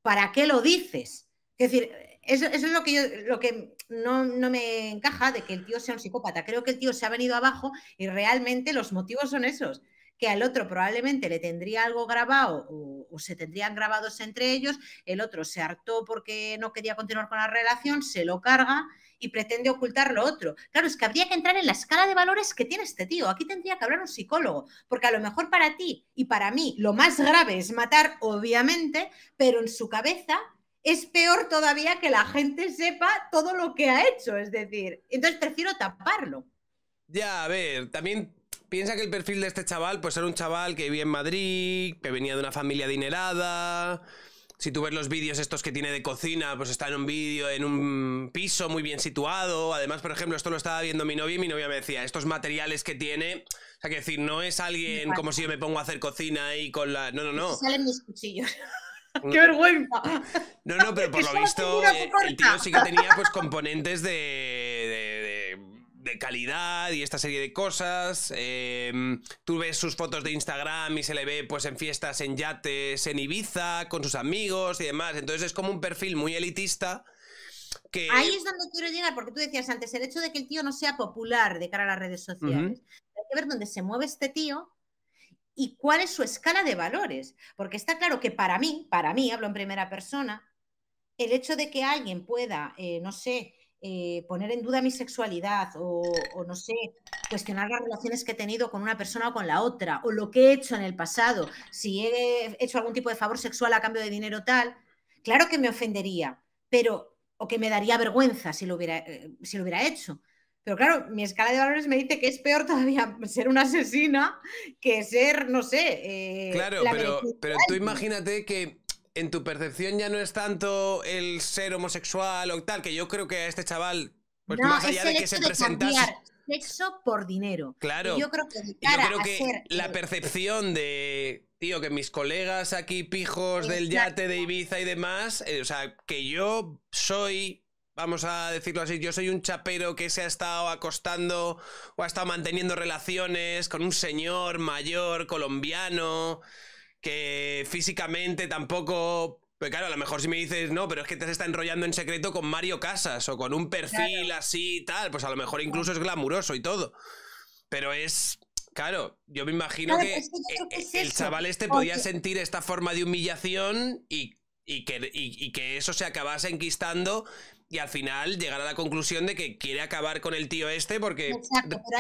¿para qué lo dices? Es decir, eso, es lo que, yo, lo que no, me encaja de que el tío sea un psicópata. Creo que el tío se ha venido abajo y realmente los motivos son esos. Que al otro probablemente le tendría algo grabado o, o se tendrían grabados entre ellos, el otro se hartó porque no quería continuar con la relación, se lo carga y pretende ocultar lo otro. Claro, es que habría que entrar en la escala de valores que tiene este tío. Aquí tendría que hablar un psicólogo, porque a lo mejor para ti y para mí lo más grave es matar, obviamente, pero en su cabeza es peor todavía que la gente sepa todo lo que ha hecho, es decir, entonces prefiero taparlo.
Ya, a ver, también piensa que el perfil de este chaval, pues era un chaval que vivía en Madrid, que venía de una familia adinerada. Si tú ves los vídeos estos que tiene de cocina, pues está en un vídeo, en un piso muy bien situado. Además, por ejemplo, esto lo estaba viendo mi novia y mi novia me decía, estos materiales que tiene, o sea, que decir, no es alguien como si yo me pongo a hacer cocina y con la... No, no, no.
Salen mis cuchillos. *laughs* ¡Qué vergüenza!
No, no, pero *laughs* por lo visto eh, el tío sí que tenía pues *laughs* componentes de, calidad y esta serie de cosas. Eh, tú ves sus fotos de Instagram y se le ve pues en fiestas, en yates, en Ibiza, con sus amigos y demás. Entonces es como un perfil muy elitista. Ahí es
donde quiero llegar, porque tú decías antes, el hecho de que el tío no sea popular de cara a las redes sociales. Hay que ver dónde se mueve este tío y cuál es su escala de valores. Porque está claro que para mí, para mí, hablo en primera persona, el hecho de que alguien pueda, eh, no sé, eh, poner en duda mi sexualidad o, no sé, cuestionar las relaciones que he tenido con una persona o con la otra, o lo que he hecho en el pasado, si he hecho algún tipo de favor sexual a cambio de dinero tal, claro que me ofendería, pero o que me daría vergüenza si eh, si lo hubiera hecho. Pero claro, mi escala de valores me dice que es peor todavía *laughs* ser una asesina que ser, no sé. Eh, claro, pero, pero tú imagínate
que en tu percepción ya no es tanto el ser homosexual o tal, que yo creo que a este chaval, pues más allá de que se presentase
sexo por dinero. Claro. yo creo que, creo que
la eh, percepción de, tío, que mis colegas aquí pijos del yate de Ibiza y demás, eh, o sea, que yo soy vamos a decirlo así, yo soy un chapero que se ha estado acostando o ha estado manteniendo relaciones con un señor mayor colombiano que físicamente tampoco... Pues claro, a lo mejor si me dices, no, pero es que te está enrollando en secreto con Mario Casas o con un perfil así y tal, pues a lo mejor incluso es glamuroso y todo. Pero es, Claro, yo me imagino que, e, e, el chaval este podía sentir esta forma de humillación y, que, y, que, eso se acabase enquistando y al final llegar a la conclusión de que quiere acabar con el tío este porque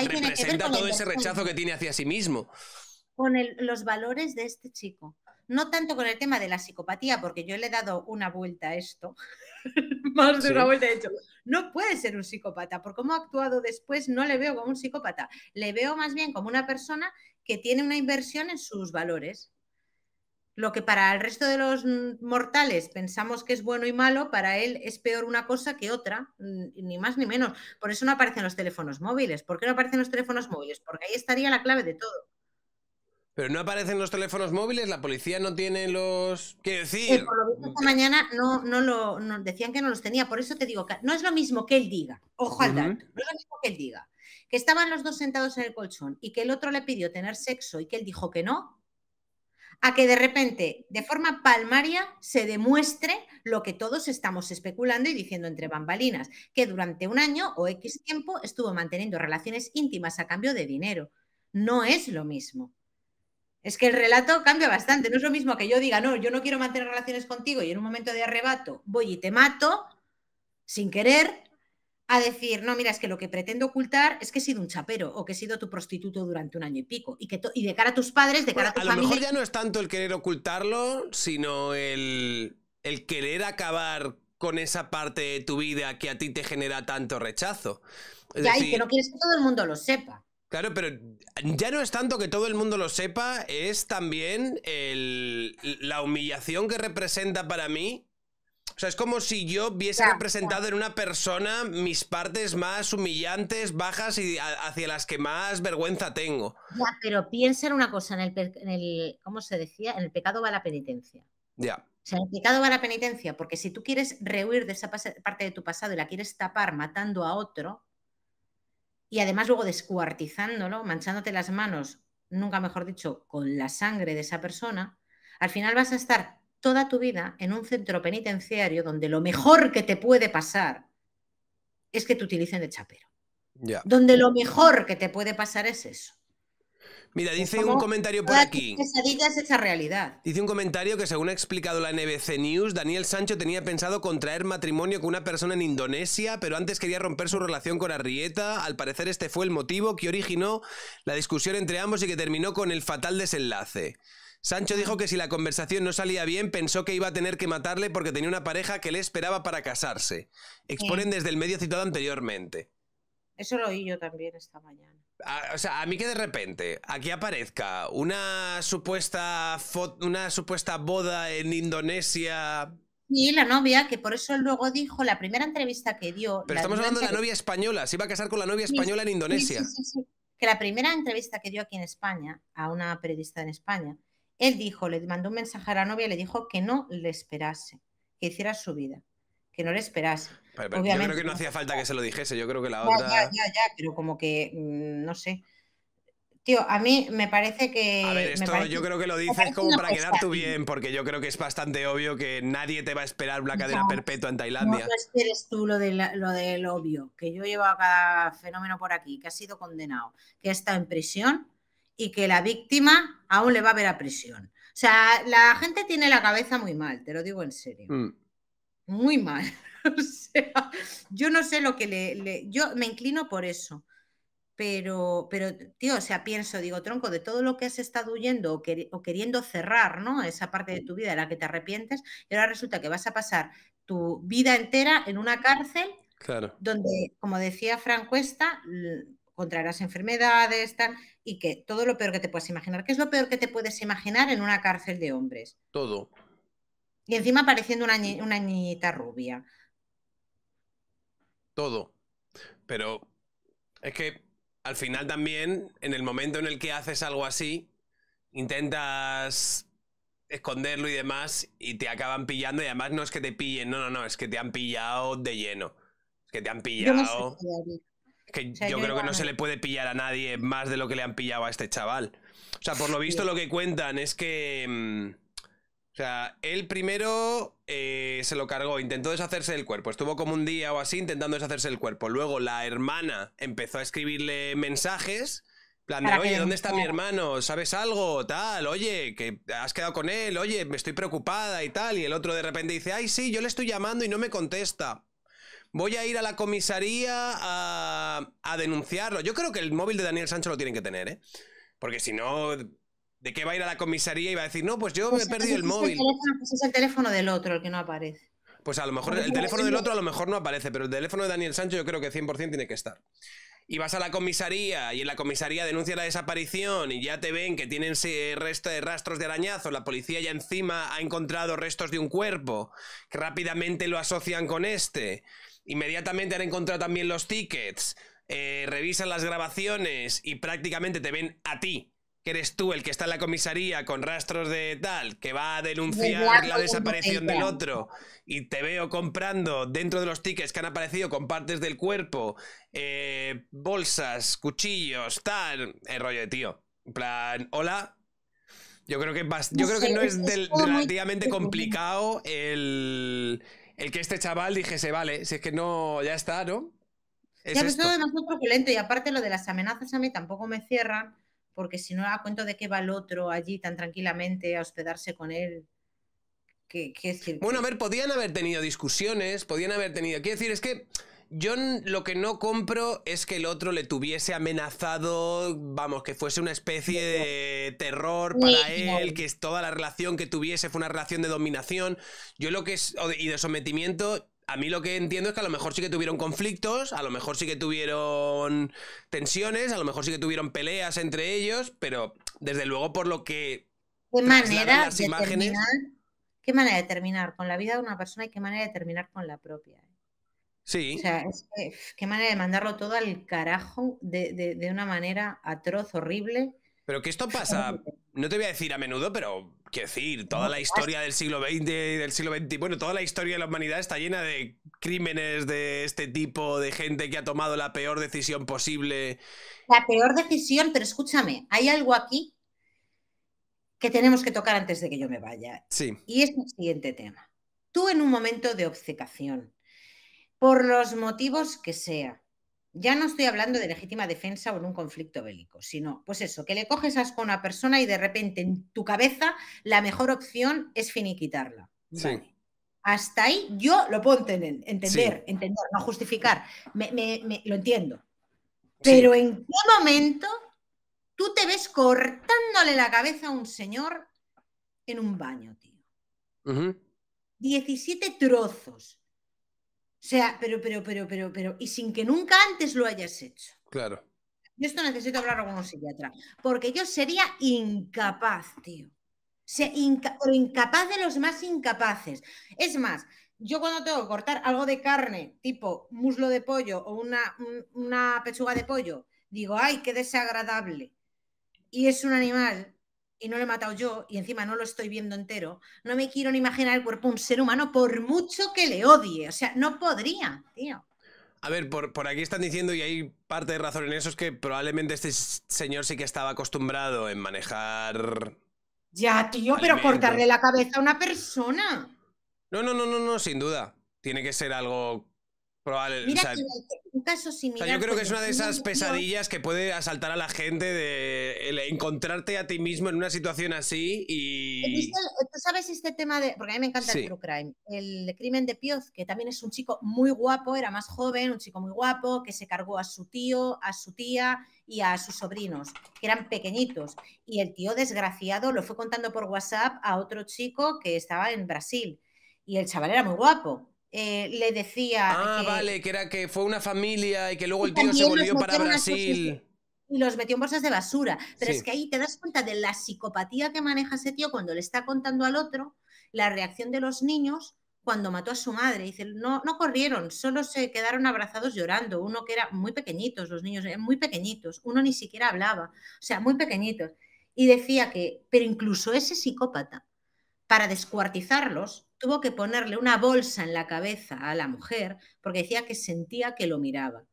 representa todo ese rechazo que
tiene hacia sí mismo.
Con los valores de este chico. No tanto con el tema de la psicopatía, porque yo le he dado una vuelta a esto. *laughs* Más de una vuelta hecho. No puede ser un psicópata, por cómo ha actuado después, no le veo como un psicópata. Le veo más bien como una persona que tiene una inversión en sus valores lo que para el resto de los mortales pensamos que es bueno y malo, para él es peor una cosa que otra, ni más ni menos. Por eso no aparecen los teléfonos móviles. ¿Por qué no aparecen los teléfonos móviles? Porque ahí estaría la clave de todo.
Pero no aparecen los teléfonos móviles, la policía no tiene los. ¿Qué eh, decir?
por lo visto esta mm, mañana no, no lo decían que no los tenía. Por eso te digo que no es lo mismo que él diga. Ojo al no es lo mismo que él diga. Que estaban los dos sentados en el colchón y que el otro le pidió tener sexo y que él dijo que no, a que de repente, de forma palmaria, se demuestre lo que todos estamos especulando y diciendo entre bambalinas, que durante un año o X tiempo estuvo manteniendo relaciones íntimas a cambio de dinero. No es lo mismo. Es que el relato cambia bastante. No es lo mismo que yo diga, no, yo no quiero mantener relaciones contigo y en un momento de arrebato voy y te mato sin querer, a decir, no, mira, es que lo que pretendo ocultar es que he sido un chapero o que he sido tu prostituto durante un año y pico. Y, que y de cara a tus padres, de pues, cara a tu familia... A lo mejor ya
no es tanto el querer ocultarlo, sino el, querer acabar con esa parte de tu vida que a ti te genera tanto rechazo. ya, y que no
quieres que todo el mundo lo sepa.
Claro, pero ya no es tanto que todo el mundo lo sepa, es también la humillación que representa para mí o sea, es como si yo viese representado en una persona mis partes más humillantes, bajas y hacia las que más vergüenza tengo.
pero piensa en una cosa, en el, ¿cómo se decía? En el pecado va la penitencia. Ya. O sea, en el pecado va la penitencia, porque si tú quieres rehuir de esa parte de tu pasado y la quieres tapar matando a otro, y además luego descuartizándolo, manchándote las manos, nunca mejor dicho, con la sangre de esa persona, al final vas a estar toda tu vida en un centro penitenciario donde lo mejor que te puede pasar es que te utilicen de chapero. Donde lo mejor que te puede pasar es eso.
Mira, dice un comentario por aquí.
es realidad.
Dice un comentario que según ha explicado la NBC News, Daniel Sancho tenía pensado contraer matrimonio con una persona en Indonesia, pero antes quería romper su relación con Arrieta. Al parecer este fue el motivo que originó la discusión entre ambos y que terminó con el fatal desenlace. Sancho dijo que si la conversación no salía bien, pensó que iba a tener que matarle porque tenía una pareja que le esperaba para casarse. Exponen desde el medio citado anteriormente.
Eso lo oí yo también esta mañana.
o sea, a mí que de repente aquí aparezca una supuesta, una supuesta boda en Indonesia
y la novia, que por eso luego dijo la primera entrevista que dio. Pero estamos hablando de la novia
española, se iba a casar con la novia española en Indonesia.
que la primera entrevista que dio aquí en España, a una periodista en España, él dijo, le mandó un mensaje a la novia, le dijo que no le esperase, que hiciera su vida, que no le esperase.
yo creo que no hacía falta que se lo dijese, yo creo que la otra... Ya, ya,
ya, pero como que, mm, no sé. Tío, a mí me parece que. A ver, esto yo creo que lo dices como para quedar tú
bien, porque yo creo que es bastante obvio que nadie te va a esperar una cadena perpetua en Tailandia. No,
esperes tú lo, del obvio, que yo llevo a cada fenómeno por aquí, que ha sido condenado, que está en prisión, y que la víctima aún le va a ver a prisión. O sea, la gente tiene la cabeza muy mal, te lo digo en serio. Mm. Muy mal. *laughs* o sea, yo no sé lo que le, Yo me inclino por eso. Pero, pero, tío, o sea, pienso, digo, tronco, de todo lo que has estado huyendo o, queriendo cerrar, ¿no? Esa parte de tu vida de la que te arrepientes, y ahora resulta que vas a pasar tu vida entera en una cárcel Claro. Donde, como decía Frank Cuesta, contra enfermedades, tal, y que todo lo peor que te puedas imaginar. ¿Qué es lo peor que te puedes imaginar en una cárcel de hombres? Todo. Y encima apareciendo una, una niñita rubia.
Todo. Pero es que al final también, en el momento en el que haces algo así, intentas esconderlo y demás, y te acaban pillando, y además no es que te pillen, no, no, no, es que te han pillado de lleno. Es que te han pillado. Que yo, creo que no se le puede pillar a nadie más de lo que le han pillado a este chaval. O sea, por lo visto lo que cuentan es que... Mm, o sea, él primero eh, se lo cargó, intentó deshacerse del cuerpo. Estuvo como un día o así intentando deshacerse del cuerpo. Luego la hermana empezó a escribirle mensajes. Plan oye, ¿dónde está mi hermano? ¿Sabes algo? Tal, oye, que has quedado con él, oye, me estoy preocupada y tal. Y el otro de repente dice, ay, sí, yo le estoy llamando y no me contesta voy a ir a la comisaría a, denunciarlo. Yo creo que el móvil de Daniel Sancho lo tienen que tener, ¿eh? Porque si no, ¿de qué va a ir a la comisaría y va a decir, no, pues yo me pues he perdido el móvil?
pues es el teléfono del otro el que no aparece.
Pues a lo mejor el teléfono del otro a lo mejor no aparece, pero el teléfono de Daniel Sancho yo creo que 100% tiene que estar. Y vas a la comisaría y en la comisaría denuncia la desaparición y ya te ven que tienen rastros de arañazo, la policía ya encima ha encontrado restos de un cuerpo, que rápidamente lo asocian con este. Inmediatamente han encontrado también los tickets, eh, revisan las grabaciones y prácticamente te ven a ti, que eres tú el que está en la comisaría con rastros de tal, que va a denunciar la desaparición del otro, y te veo comprando dentro de los tickets que han aparecido con partes del cuerpo, eh, bolsas, cuchillos, tal, el rollo de tío. En plan, hola, yo creo que, yo creo que no es relativamente complicado el, el que este chaval dijese, vale, si es que no, ya está, ¿no?
Es ya, pues esto. todo demasiado truculento y aparte lo de las amenazas a mí tampoco me cierran, porque si no, da cuenta de qué va el otro allí tan tranquilamente a hospedarse con él. ¿Qué, qué decir? Bueno, a ver,
podían haber tenido discusiones, podían haber tenido. Quiero decir, es que yo lo que no compro es que el otro le tuviese amenazado, vamos, que fuese una especie de terror para él, que toda la relación que tuviese fue una relación de dominación. Yo lo que es, y de sometimiento, a mí lo que entiendo es que a lo mejor sí que tuvieron conflictos, a lo mejor sí que tuvieron tensiones, a lo mejor sí que tuvieron peleas entre ellos, pero desde luego por lo que...
manera, ¿Qué manera de terminar con la vida de una persona y qué manera de terminar con la propia? ¿eh? Sí. O sea, qué manera de mandarlo todo al carajo de, una manera atroz, horrible.
Pero que esto pasa, no te voy a decir a menudo, pero quiero decir, toda la historia del siglo XX y del siglo XX, bueno, toda la historia de la humanidad está llena de crímenes de este tipo, de gente que ha tomado la peor decisión posible.
La peor decisión, pero escúchame, hay algo aquí que tenemos que tocar antes de que yo me vaya. Sí. Y es el siguiente tema. Tú en un momento de obcecación, por los motivos que sea. Ya no estoy hablando de legítima defensa o en un conflicto bélico, sino, pues eso, que le coges asco a una persona y de repente en tu cabeza la mejor opción es finiquitarla. Hasta ahí yo lo puedo entender, entender, entender no justificar. Me, lo entiendo. Pero ¿en qué momento tú te ves cortándole la cabeza a un señor en un baño, tío? 17 trozos. O sea, pero, pero, pero, pero, pero, y sin que nunca antes lo hayas hecho. Claro. Yo esto necesito hablar con un psiquiatra, porque yo sería incapaz, tío. Se incapaz de los más incapaces. Es más, yo cuando tengo que cortar algo de carne, tipo muslo de pollo o una, una pechuga de pollo, digo, ay, qué desagradable. Y es un animal y no lo he matado yo y encima no lo estoy viendo entero, no me quiero ni imaginar el cuerpo de un ser humano por mucho que le odie. O sea, no podría, tío.
A ver, por, por, aquí están diciendo, y hay parte de razón en eso, es que probablemente este señor sí que estaba acostumbrado en manejar.
Ya, tío, pero cortarle la cabeza a una persona.
No, no, no, no, no, sin duda. Tiene que ser algo
yo creo que es una de esas pesadillas
que puede asaltar a la gente de encontrarte a ti mismo en una situación así
y. Tú sabes este tema de. Porque a mí me encanta el true crime. El crimen de Pioz, que también es un chico muy guapo, era más joven, un chico muy guapo, que se cargó a su tío, a su tía y a sus sobrinos, que eran pequeñitos. Y el tío desgraciado lo fue contando por WhatsApp a otro chico que estaba en Brasil. Y el chaval era muy guapo eh, le decía. Ah, que, vale,
que era que fue una familia y que luego el tío se volvió para Brasil.
Y los metió en bolsas de basura. Pero es que ahí te das cuenta de la psicopatía que maneja ese tío cuando le está contando al otro la reacción de los niños cuando mató a su madre. Dice, no, no corrieron, solo se quedaron abrazados llorando. Uno que era muy pequeñitos, los niños eran muy pequeñitos. Uno ni siquiera hablaba, o sea, muy pequeñitos. Y decía que, pero incluso ese psicópata, para descuartizarlos, tuvo que ponerle una bolsa en la cabeza a la mujer porque decía que sentía que lo miraba.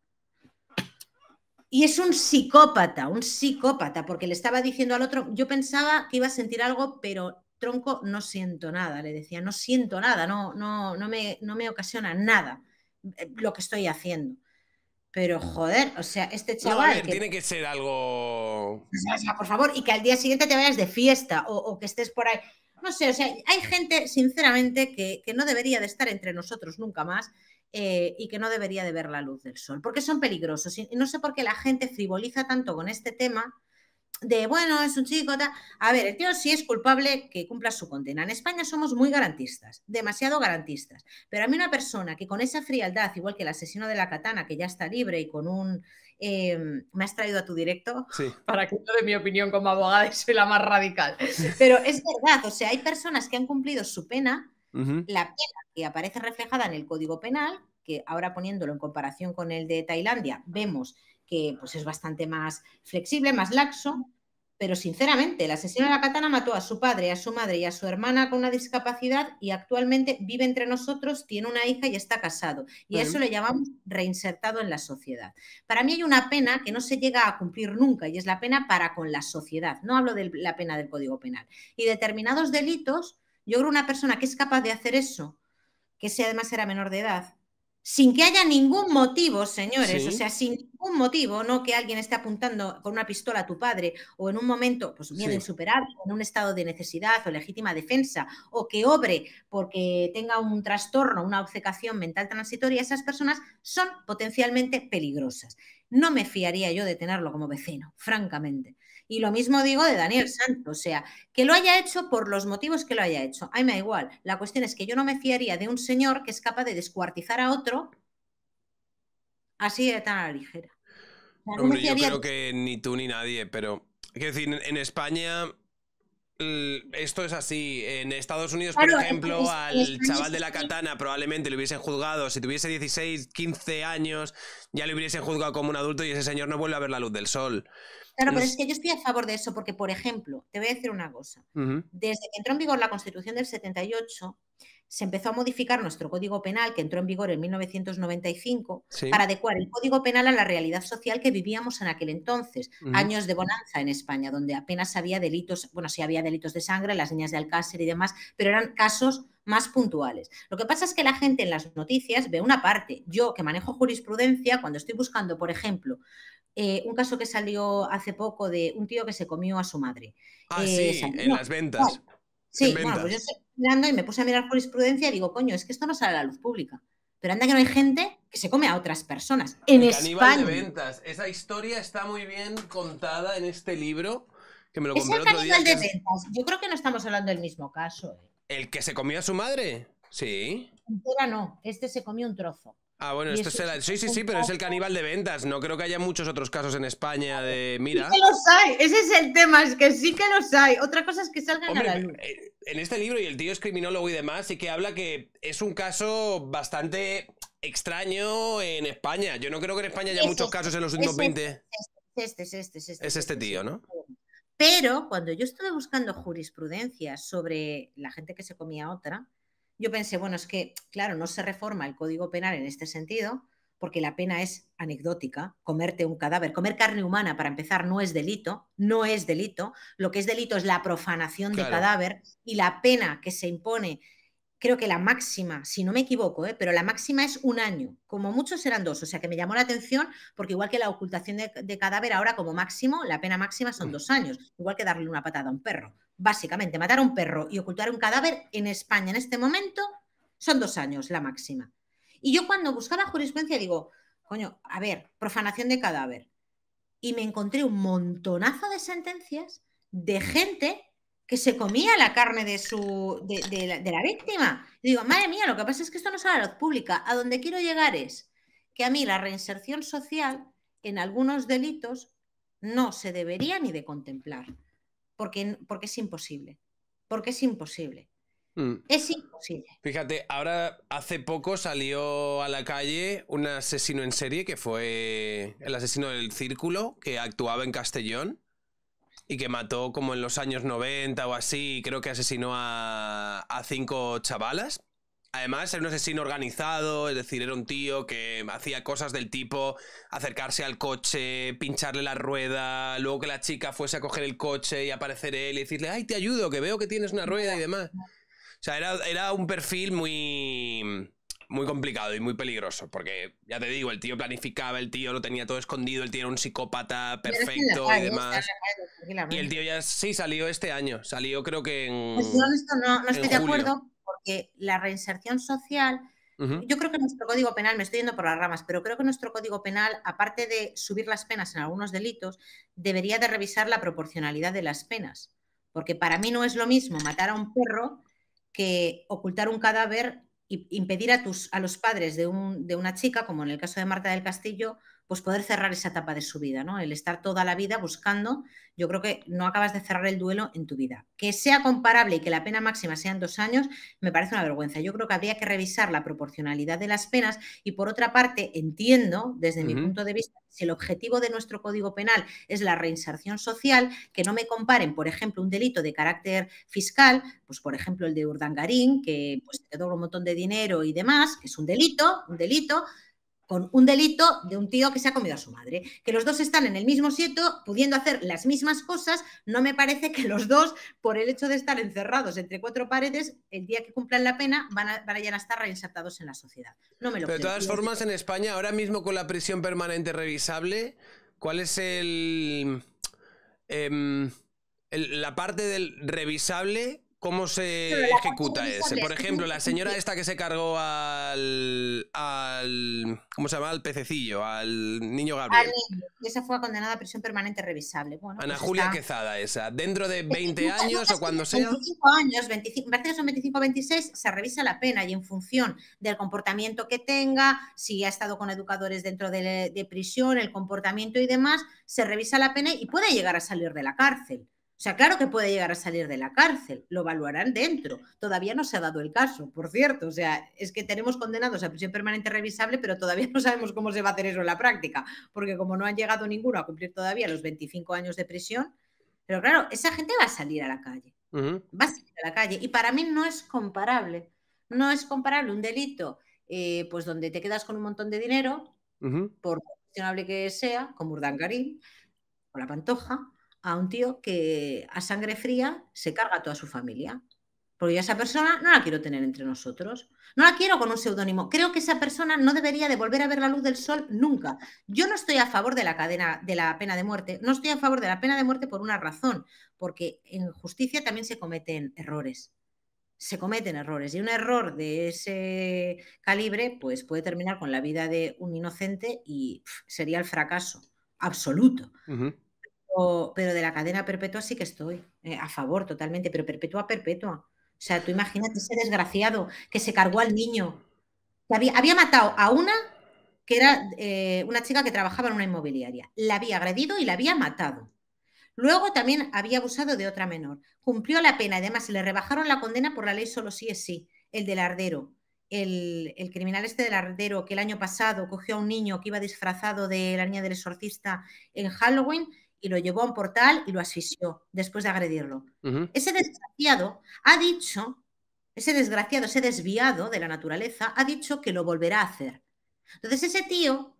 Y es un psicópata, un psicópata, porque le estaba diciendo al otro, yo pensaba que iba a sentir algo, pero tronco, no siento nada, le decía, no siento nada, no, no, no, me, no me ocasiona nada eh, lo que estoy haciendo. Pero joder, o sea, este chaval. tiene
que ser algo.
por favor, y que al día siguiente te vayas de fiesta o, que estés por ahí. No sé, o sea, hay gente, sinceramente, que, no debería de estar entre nosotros nunca más eh, y que no debería de ver la luz del sol, porque son peligrosos. Y no sé por qué la gente frivoliza tanto con este tema de, bueno, es un chico, a ver, el tío sí es culpable que cumpla su condena. En España somos muy garantistas, demasiado garantistas, pero a mí una persona que con esa frialdad, igual que el asesino de la katana, que ya está libre y con un Em, me has traído a tu directo *laughs* para que yo de mi opinión como abogada y soy la más radical. *laughs* Pero es verdad, o sea, hay personas que han cumplido su pena, la pena que aparece reflejada en el Código Penal, que ahora poniéndolo en comparación con el de Tailandia, vemos que pues, es bastante más flexible, más laxo, pero sinceramente, la asesina de la katana mató a su padre, a su madre y a su hermana con una discapacidad y actualmente vive entre nosotros, tiene una hija y está casado. Y eso le llamamos reinsertado en la sociedad. Para mí hay una pena que no se llega a cumplir nunca y es la pena para con la sociedad. No hablo de la pena del Código Penal. Y determinados delitos, yo creo una persona que es capaz de hacer eso, que si además era menor de edad, sin que haya ningún motivo, señores, o sea, sin ningún motivo, no que alguien esté apuntando con una pistola a tu padre o en un momento, pues miedo sí. superar, en un estado de necesidad o legítima defensa, o que obre porque tenga un trastorno, una obcecación mental transitoria, esas personas son potencialmente peligrosas. No me fiaría yo de tenerlo como vecino, francamente. Y lo mismo digo de Daniel Santos, o sea, que lo haya hecho por los motivos que lo haya hecho. A mí me da igual. La cuestión es que yo no me fiaría de un señor que es capaz de descuartizar a otro así de tan a la ligera. Hombre, yo creo
que ni tú ni nadie, pero... Es decir, en España esto es así. En Estados Unidos, por ejemplo, al chaval de la katana probablemente le hubiesen juzgado. Si tuviese 16, 15 años, ya le hubiesen juzgado como un adulto y ese señor no vuelve a ver la luz del sol.
Claro, pero es que yo estoy a favor de eso porque, por ejemplo, te voy a decir una cosa.
Desde
que entró en vigor la Constitución del 78, se empezó a modificar nuestro Código Penal, que entró en vigor en 1995, para adecuar el Código Penal a la realidad social que vivíamos en aquel entonces, años de bonanza en España, donde apenas había delitos, bueno, sí había delitos de sangre, las niñas de Alcácer y demás, pero eran casos más puntuales. Lo que pasa es que la gente en las noticias ve una parte. Yo, que manejo jurisprudencia, cuando estoy buscando, por ejemplo, eh, un caso que salió hace poco de un tío que se comió a su madre. Ah, eh, sí, en las pues ventas. sí, en yo sé, y me puse a mirar jurisprudencia y digo, coño, es que esto no sale a la luz pública. Pero anda que no hay gente que se come a otras personas. En el caníbal De
ventas. Esa historia está muy bien contada en este libro. Que me lo compré otro día.
Yo creo que no estamos hablando del mismo caso. ¿eh?
¿El que se comió a su madre? Sí.
no. Este se comió un trozo.
Ah, bueno, este es el... Sí, sí, sí, pero es el caníbal de ventas. No creo que haya muchos otros casos en España de... Mira... Sí que
los hay. Ese es el tema. Es que sí que los hay. Otra cosa es que salgan a la eh, luz
en este libro, y el tío es criminólogo y demás, y que habla que es un caso bastante extraño en España. Yo no creo que en España haya muchos casos en los últimos 20.
Este, es este, es este. Es este, este tío, ¿no? Pero cuando yo estuve buscando jurisprudencia sobre la gente que se comía otra, yo pensé, bueno, es que, claro, no se reforma el Código Penal en este sentido, porque la pena es anecdótica, comerte un cadáver. Comer carne humana, para empezar, no es delito, no es delito. Lo que es delito es la profanación de cadáver y la pena que se impone, creo que la máxima, si no me equivoco, ¿eh? pero la máxima es un año, como muchos eran dos. O sea que me llamó la atención porque igual que la ocultación de, cadáver, ahora como máximo, la pena máxima son mm. dos años, igual que darle una patada a un perro. Básicamente, matar a un perro y ocultar un cadáver en España en este momento son dos años la máxima. Y yo cuando buscaba jurisprudencia digo, coño, a ver, profanación de cadáver. Y me encontré un montonazo de sentencias de gente que se comía la carne de, su, de, la, víctima. digo, madre mía, lo que pasa es que esto no es a la luz pública. A donde quiero llegar es que a mí la reinserción social en algunos delitos no se debería ni de contemplar, porque, porque es imposible, porque es imposible. Mm. Es imposible.
Fíjate, ahora hace poco salió a la calle un asesino en serie que fue el asesino del círculo que actuaba en Castellón y que mató como en los años 90 o así, creo que asesinó a, a cinco chavalas. Además, era un asesino organizado, es decir, era un tío que hacía cosas del tipo acercarse al coche, pincharle la rueda, luego que la chica fuese a coger el coche y aparecer él y decirle, ay, te ayudo, que veo que tienes una rueda y demás sea, era, un perfil muy muy complicado y muy peligroso, porque ya te digo, el tío planificaba, el tío lo tenía todo escondido, el tío era un psicópata perfecto y demás. y el tío ya sí salió este año, salió creo que en. Pues no, estoy de acuerdo,
porque la reinserción social. Yo creo que nuestro código penal, me estoy yendo por las ramas, pero creo que nuestro código penal, aparte de subir las penas en algunos delitos, debería de revisar la proporcionalidad de las penas. Porque para mí no es lo mismo matar a un perro que ocultar un cadáver y impedir a, tus, a los padres de, un, de una chica, como en el caso de Marta del Castillo, pues poder cerrar esa etapa de su vida, ¿no? El estar toda la vida buscando, yo creo que no acabas de cerrar el duelo en tu vida. Que sea comparable y que la pena máxima sean dos años, me parece una vergüenza. Yo creo que habría que revisar la proporcionalidad de las penas y por otra parte entiendo, desde mi punto de vista, si el objetivo de nuestro Código Penal es la reinserción social, que no me comparen, por ejemplo, un delito de carácter fiscal, pues por ejemplo el de Urdangarín, que pues te un montón de dinero y demás, que es un delito, un delito, con un delito de un tío que se ha comido a su madre. Que los dos están en el mismo sitio, pudiendo hacer las mismas cosas, no me parece que los dos, por el hecho de estar encerrados entre cuatro paredes, el día que cumplan la pena van a, van a, estar reinsertados en la sociedad. No me
lo Pero de todas formas, en España, ahora mismo con la prisión permanente revisable, ¿cuál es em, la parte del revisable ¿Cómo se ejecuta ese? Por ejemplo, la señora esta que se cargó al. ¿Cómo se llama? Al pececillo, al niño Gabriel. Al
niño. Esa fue condenada a prisión permanente revisable. Ana pues Julia
Quezada, esa. Dentro de 20 años o cuando sea.
25 años, 25, parece que son 25 o 26, se revisa la pena y en función del comportamiento que tenga, si ha estado con educadores dentro de, de prisión, el comportamiento y demás, se revisa la pena y puede llegar a salir de la cárcel. O sea, claro que puede llegar a salir de la cárcel, lo evaluarán dentro. Todavía no se ha dado el caso, por cierto. O sea, es que tenemos condenados a prisión permanente revisable, pero todavía *laughs* no sabemos cómo se va a hacer eso en la práctica, porque como no han llegado ninguno a cumplir todavía los 25 años de prisión, pero claro, esa gente va a salir a la calle. Va a salir a la calle. Y para mí no es comparable. No es comparable un delito, eh, pues donde te quedas con un montón de dinero, por cuestionable que sea, como Urdangarín, Garín o la Pantoja, a un tío que a sangre fría se carga toda su familia. Porque yo a esa persona no la quiero tener entre nosotros. No la quiero con un seudónimo. Creo que esa persona no debería de volver a ver la luz del sol nunca. Yo no estoy a favor de la cadena de la pena de muerte. No estoy a favor de la pena de muerte por una razón, porque en justicia también se cometen errores. Se cometen errores y un error de ese calibre pues puede terminar con la vida de un inocente y sería el fracaso absoluto pero, de la cadena perpetua sí que estoy eh, a favor totalmente, pero perpetua, perpetua. O sea, tú imagínate ese desgraciado que se cargó al niño. Que había, había matado a una que era eh, una chica que trabajaba en una inmobiliaria. La había agredido y la había matado. Luego también había abusado de otra menor. Cumplió la pena, además se le rebajaron la condena por la ley solo sí es sí, el del ardero. El, el, criminal este del ardero que el año pasado cogió a un niño que iba disfrazado de la niña del exorcista en Halloween y lo llevó a un portal y lo asfixió después de agredirlo. Ese desgraciado ha dicho, ese desgraciado, ese desviado de la naturaleza, ha dicho que lo volverá a hacer. Entonces ese tío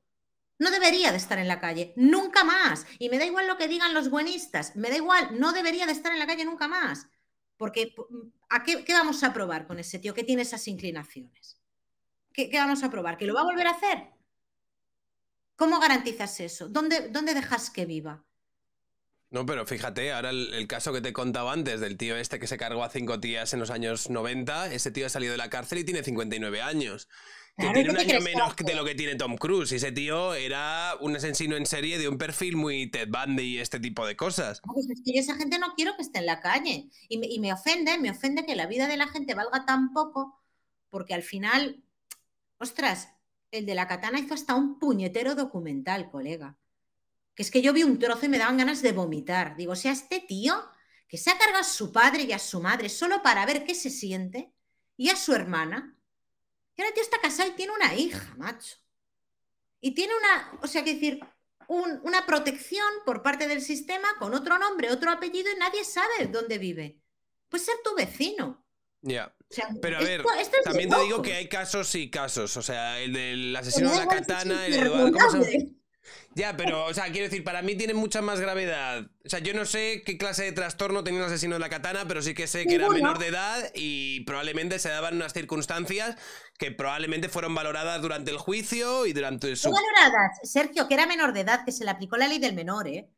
no debería de estar en la calle, nunca más. Y me da igual lo que digan los buenistas, me da igual, no debería de estar en la calle nunca más. Porque ¿a qué, vamos a probar con ese tío que tiene esas inclinaciones? ¿Qué, vamos a probar? ¿Que lo va a volver a hacer? ¿Cómo garantizas eso? ¿Dónde, dejas que viva?
No, pero fíjate, ahora el, caso que te contaba antes del tío este que se cargó a cinco tías en los años 90, ese tío ha salido de la cárcel y tiene 59 años.
Que tiene un año menos
de lo que tiene Tom Cruise. Y ese tío era un asesino en serie de un perfil muy Ted Bundy y este tipo de cosas.
Pues es que esa gente no quiero que esté en la calle. Y me, y me ofende, me ofende que la vida de la gente valga tan poco, porque al final, ostras, el de la katana hizo hasta un puñetero documental, colega que es que yo vi un trozo y me daban ganas de vomitar. Digo, o sea, este tío que se ha cargado a su padre y a su madre solo para ver qué se siente y a su hermana. Y ahora el tío está casado y tiene una hija, macho. Y tiene una, o sea, que decir, una protección por parte del sistema con otro nombre, otro apellido y nadie sabe dónde vive. Puede ser tu vecino.
Ya. Pero a ver, también te digo que hay casos y casos. O sea, el del asesino de la katana, el de ya, pero, o sea, quiero decir, para mí tiene mucha más gravedad. O sea, yo no sé qué clase de trastorno tenía el asesino de la katana, pero sí que sé que era menor de edad y probablemente se daban unas circunstancias que probablemente fueron valoradas durante el juicio y durante su...
valoradas, Sergio, que era menor de edad, que se le aplicó la ley del menor, ¿eh?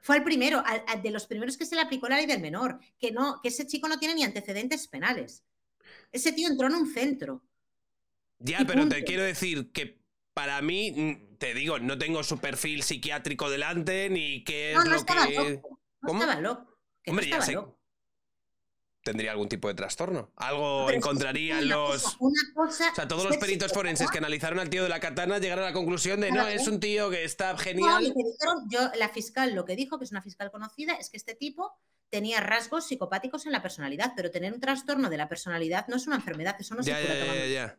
Fue el primero, de los primeros que se le aplicó la ley del menor, que no, que ese chico no tiene ni antecedentes penales. Ese tío entró en un centro.
Ya, pero te quiero decir que para mí mm, te digo, no tengo su perfil psiquiátrico delante, ni qué es lo que... estaba loco. Hombre, ya sé... Tendría algún tipo de trastorno. Algo encontrarían los. o
sea, todos los peritos forenses que
analizaron al tío de la katana llegaron a la conclusión de no, es ¿eh? un tío que está genial.
yo, la fiscal lo que dijo, que es una fiscal conocida, es que este tipo tenía rasgos psicopáticos en la personalidad, pero tener un trastorno de la personalidad no es una enfermedad, eso no se puede ya, Ya,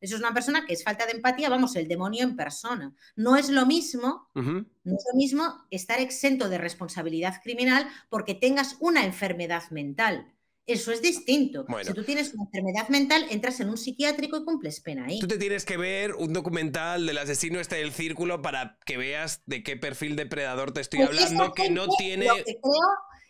eso es una persona que es falta de empatía, vamos, el demonio en persona. No es lo mismo, lo mismo estar exento de responsabilidad criminal porque tengas una enfermedad mental. Eso es distinto. Si tú tienes una enfermedad mental, entras en un psiquiátrico y cumples pena ahí. Tú te
tienes que ver un documental del asesino este del círculo para que veas de qué perfil depredador te estoy hablando, que no tiene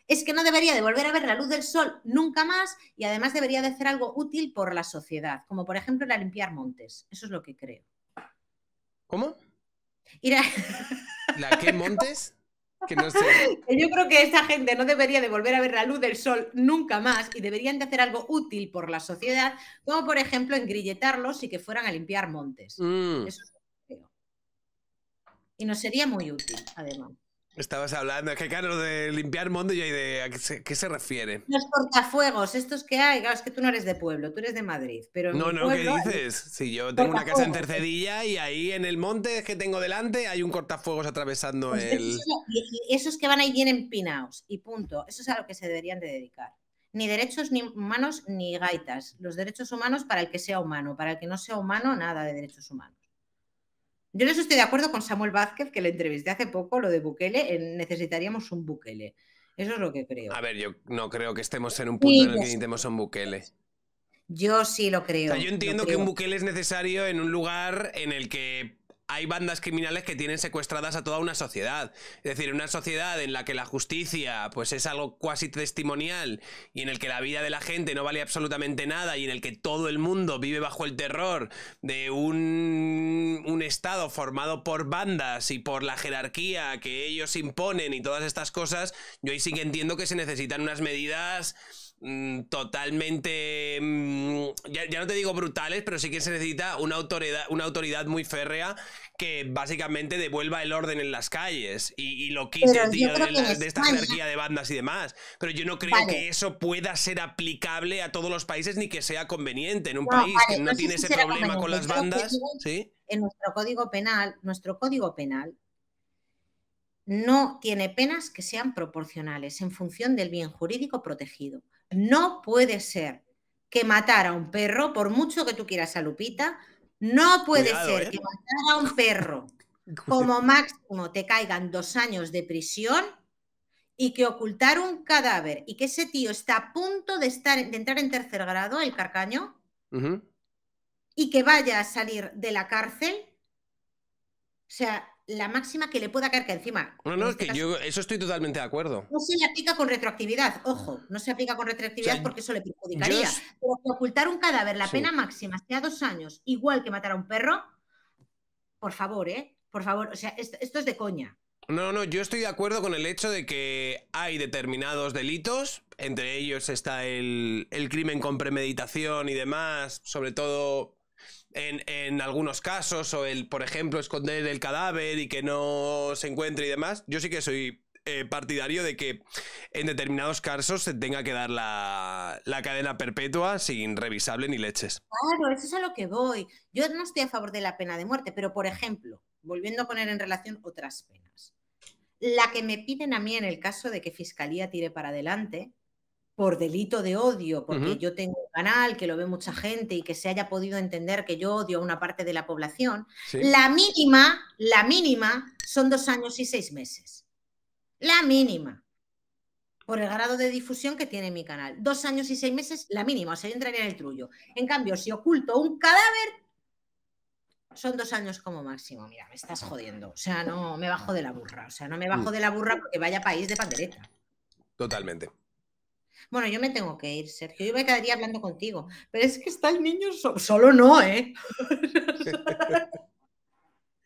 es que no debería de volver a ver la luz del sol nunca más y además debería de hacer algo útil por la sociedad, como por ejemplo la limpiar montes. Eso es lo que creo. ¿Cómo? Ir a... *laughs* ¿La qué montes?
Que no sé. *laughs*
Yo creo que esa gente no debería de volver a ver la luz del sol nunca más y deberían de hacer algo útil por la sociedad, como por ejemplo engrilletarlos y que fueran a limpiar montes. Mm. Eso es lo que creo. Y nos sería muy útil, además.
Estabas hablando, es que claro, de limpiar mundo y de a qué se, refiere.
Los cortafuegos, estos que hay, claro, es que tú no eres de pueblo, tú eres de Madrid, pero No, no, ¿qué dices?
Si yo tengo una casa en Tercedilla y ahí en el monte que tengo delante hay un cortafuegos atravesando pues el
esos que van ahí vienen pinados y punto, eso es a lo que se deberían de dedicar. Ni derechos ni humanos ni gaitas, los derechos humanos para el que sea humano, para el que no sea humano nada de derechos humanos. Yo en eso estoy de acuerdo con Samuel Vázquez, que le entrevisté hace poco, lo de Bukele, necesitaríamos un Bukele. Eso es lo que creo. A
ver, yo no creo que estemos en un punto en el que necesitemos un Bukele.
Yo sí lo creo. yo entiendo que un
Bukele es necesario en un lugar en el que hay bandas criminales que tienen secuestradas a toda una sociedad. Es decir, una sociedad en la que la justicia pues es algo cuasi testimonial y en el que la vida de la gente no vale absolutamente nada y en el que todo el mundo vive bajo el terror de un, un estado formado por bandas y por la jerarquía que ellos imponen y todas estas cosas, yo ahí sí que entiendo que se necesitan unas medidas Mm, totalmente, mm, ya, no te digo brutales, pero sí que se necesita una autoridad, una autoridad muy férrea que básicamente devuelva el orden en las calles y, lo quite, tío, de, de, esta jerarquía de bandas y demás. Pero yo no creo que eso pueda ser aplicable a todos los países ni que sea conveniente en un país que no, tiene ese problema con las bandas.
En nuestro código penal, nuestro código penal no tiene penas que sean proporcionales en función del bien jurídico protegido. No puede ser que matar a un perro, por mucho que tú quieras a Lupita, no puede ser ¿eh? que matar a un perro *laughs* como máximo te caigan dos años de prisión y que ocultar un cadáver y que ese tío está a punto de, estar, entrar en tercer grado, el carcaño, y que vaya a salir de la cárcel. O sea, la máxima que le pueda caer que encima. No, no, es este que
yo eso estoy totalmente de acuerdo.
No se le aplica con retroactividad, ojo, no se aplica con retroactividad porque eso le perjudicaría. Pero ocultar un cadáver, la pena máxima sea dos años, igual que matar a un perro, por favor, ¿eh? Por favor, o sea, esto, es de coña.
No, no, yo estoy de acuerdo con el hecho de que hay determinados delitos, entre ellos está el, el crimen con premeditación y demás, sobre todo en, algunos casos, o el, por ejemplo, esconder el cadáver y que no se encuentre y demás, yo sí que soy eh, partidario de que en determinados casos se tenga que dar la, la, cadena perpetua sin revisable ni leches.
Claro, eso es a lo que voy. Yo no estoy a favor de la pena de muerte, pero por ejemplo, volviendo a poner en relación otras penas, la que me piden a mí en el caso de que Fiscalía tire para adelante por delito de odio, porque yo tengo un canal que lo ve mucha gente y que se haya podido entender que yo odio a una parte de la población, la mínima, la mínima son dos años y seis meses. La mínima. Por el grado de difusión que tiene mi canal. Dos años y seis meses, la mínima, o sea, yo entraría en el trullo. En cambio, si oculto un cadáver, son dos años como máximo. Mira, me estás jodiendo. O sea, no me bajo de la burra. O sea, no me bajo mm. de la burra porque vaya país de pandereta. Totalmente. Bueno, yo me tengo que ir, Sergio. Yo me quedaría hablando contigo. Pero es que está el niño solo, no, ¿eh? *laughs*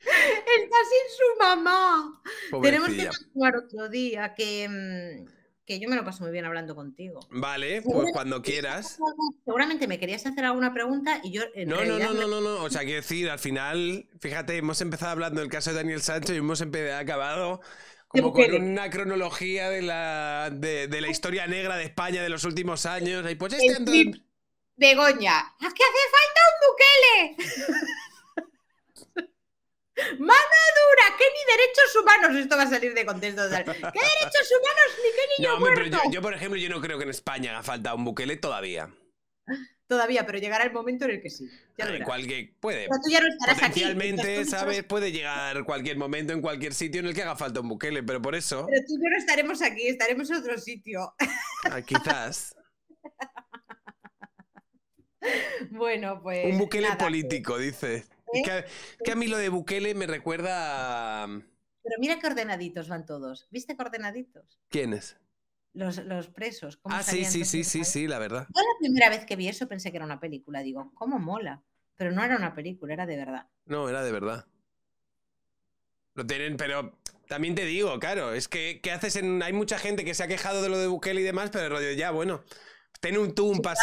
Está sin su mamá. Tenemos que continuar otro día, que, mm, que, yo me lo paso muy bien hablando contigo.
Vale, pues cuando quieras.
Seguramente me querías hacer alguna pregunta y yo... no, no, no, no,
no, no, O sea, quiero decir, al final, fíjate, hemos empezado hablando del caso de Daniel Sancho y hemos acabado como con una cronología de la, de, la historia negra de España de los últimos años. Y pues
este ¡Ah, que hace falta un Bukele! *laughs* ¡Mano dura! ni derechos humanos! Esto va a salir de contexto ¿Qué derechos humanos? ¡Ni qué niño muerto! yo, yo,
por ejemplo, yo no creo que en España haga falta un Bukele todavía
todavía, pero llegará el momento en el que sí.
cualquier, puede. Pero ¿sabes? Puede llegar cualquier momento, en cualquier sitio en el que haga falta un buquele, pero por eso. Pero
tú y no estaremos aquí, estaremos en otro sitio.
Ah, quizás.
*laughs* bueno, pues. Un bukele
político, dice.
¿Eh? que, a mí
lo de bukele me recuerda.
Pero mira qué ordenaditos van todos. ¿Viste qué ordenaditos? ¿Quiénes? los, presos. ah, sí, sí, sí,
sí, sí, la verdad.
la primera vez que vi eso pensé que era una película, digo, ¿cómo mola? Pero no era una película, era de verdad.
No, era de verdad. Lo tienen, pero también te digo, claro, es que haces en...? Hay mucha gente que se ha quejado de lo de Bukele y demás, pero ya, bueno... Ten un, tú un país,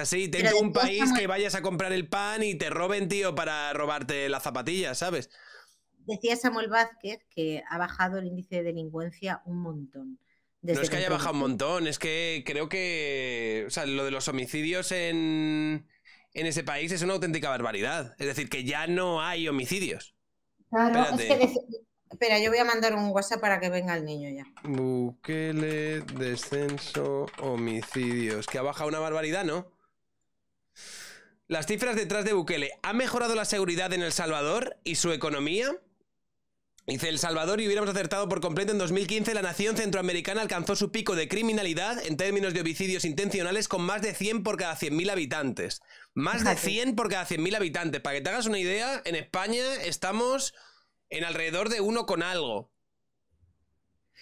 así, ten un país que vayas a comprar el pan y te roben, tío, para robarte la zapatillas, ¿sabes?
Decía Samuel Vázquez que ha bajado el índice de delincuencia un montón no es que haya bajado
un montón, es que creo que. O sea, lo de los homicidios en, en ese país es una auténtica barbaridad. Es decir, que ya no hay homicidios.
Claro, Espera, yo voy a mandar un WhatsApp para que venga el niño ya.
Bukele, descenso, homicidios. Que ha bajado una barbaridad, ¿no? Las cifras detrás de Bukele. ¿Ha mejorado la seguridad en El Salvador y su economía? Dice El Salvador y hubiéramos acertado por completo en 2015, la nación centroamericana alcanzó su pico de criminalidad en términos de homicidios intencionales con más de 100 por cada 100.000 habitantes. Más de 100 por cada 100.000 habitantes. Para que te hagas una idea, en España estamos en alrededor de uno con algo.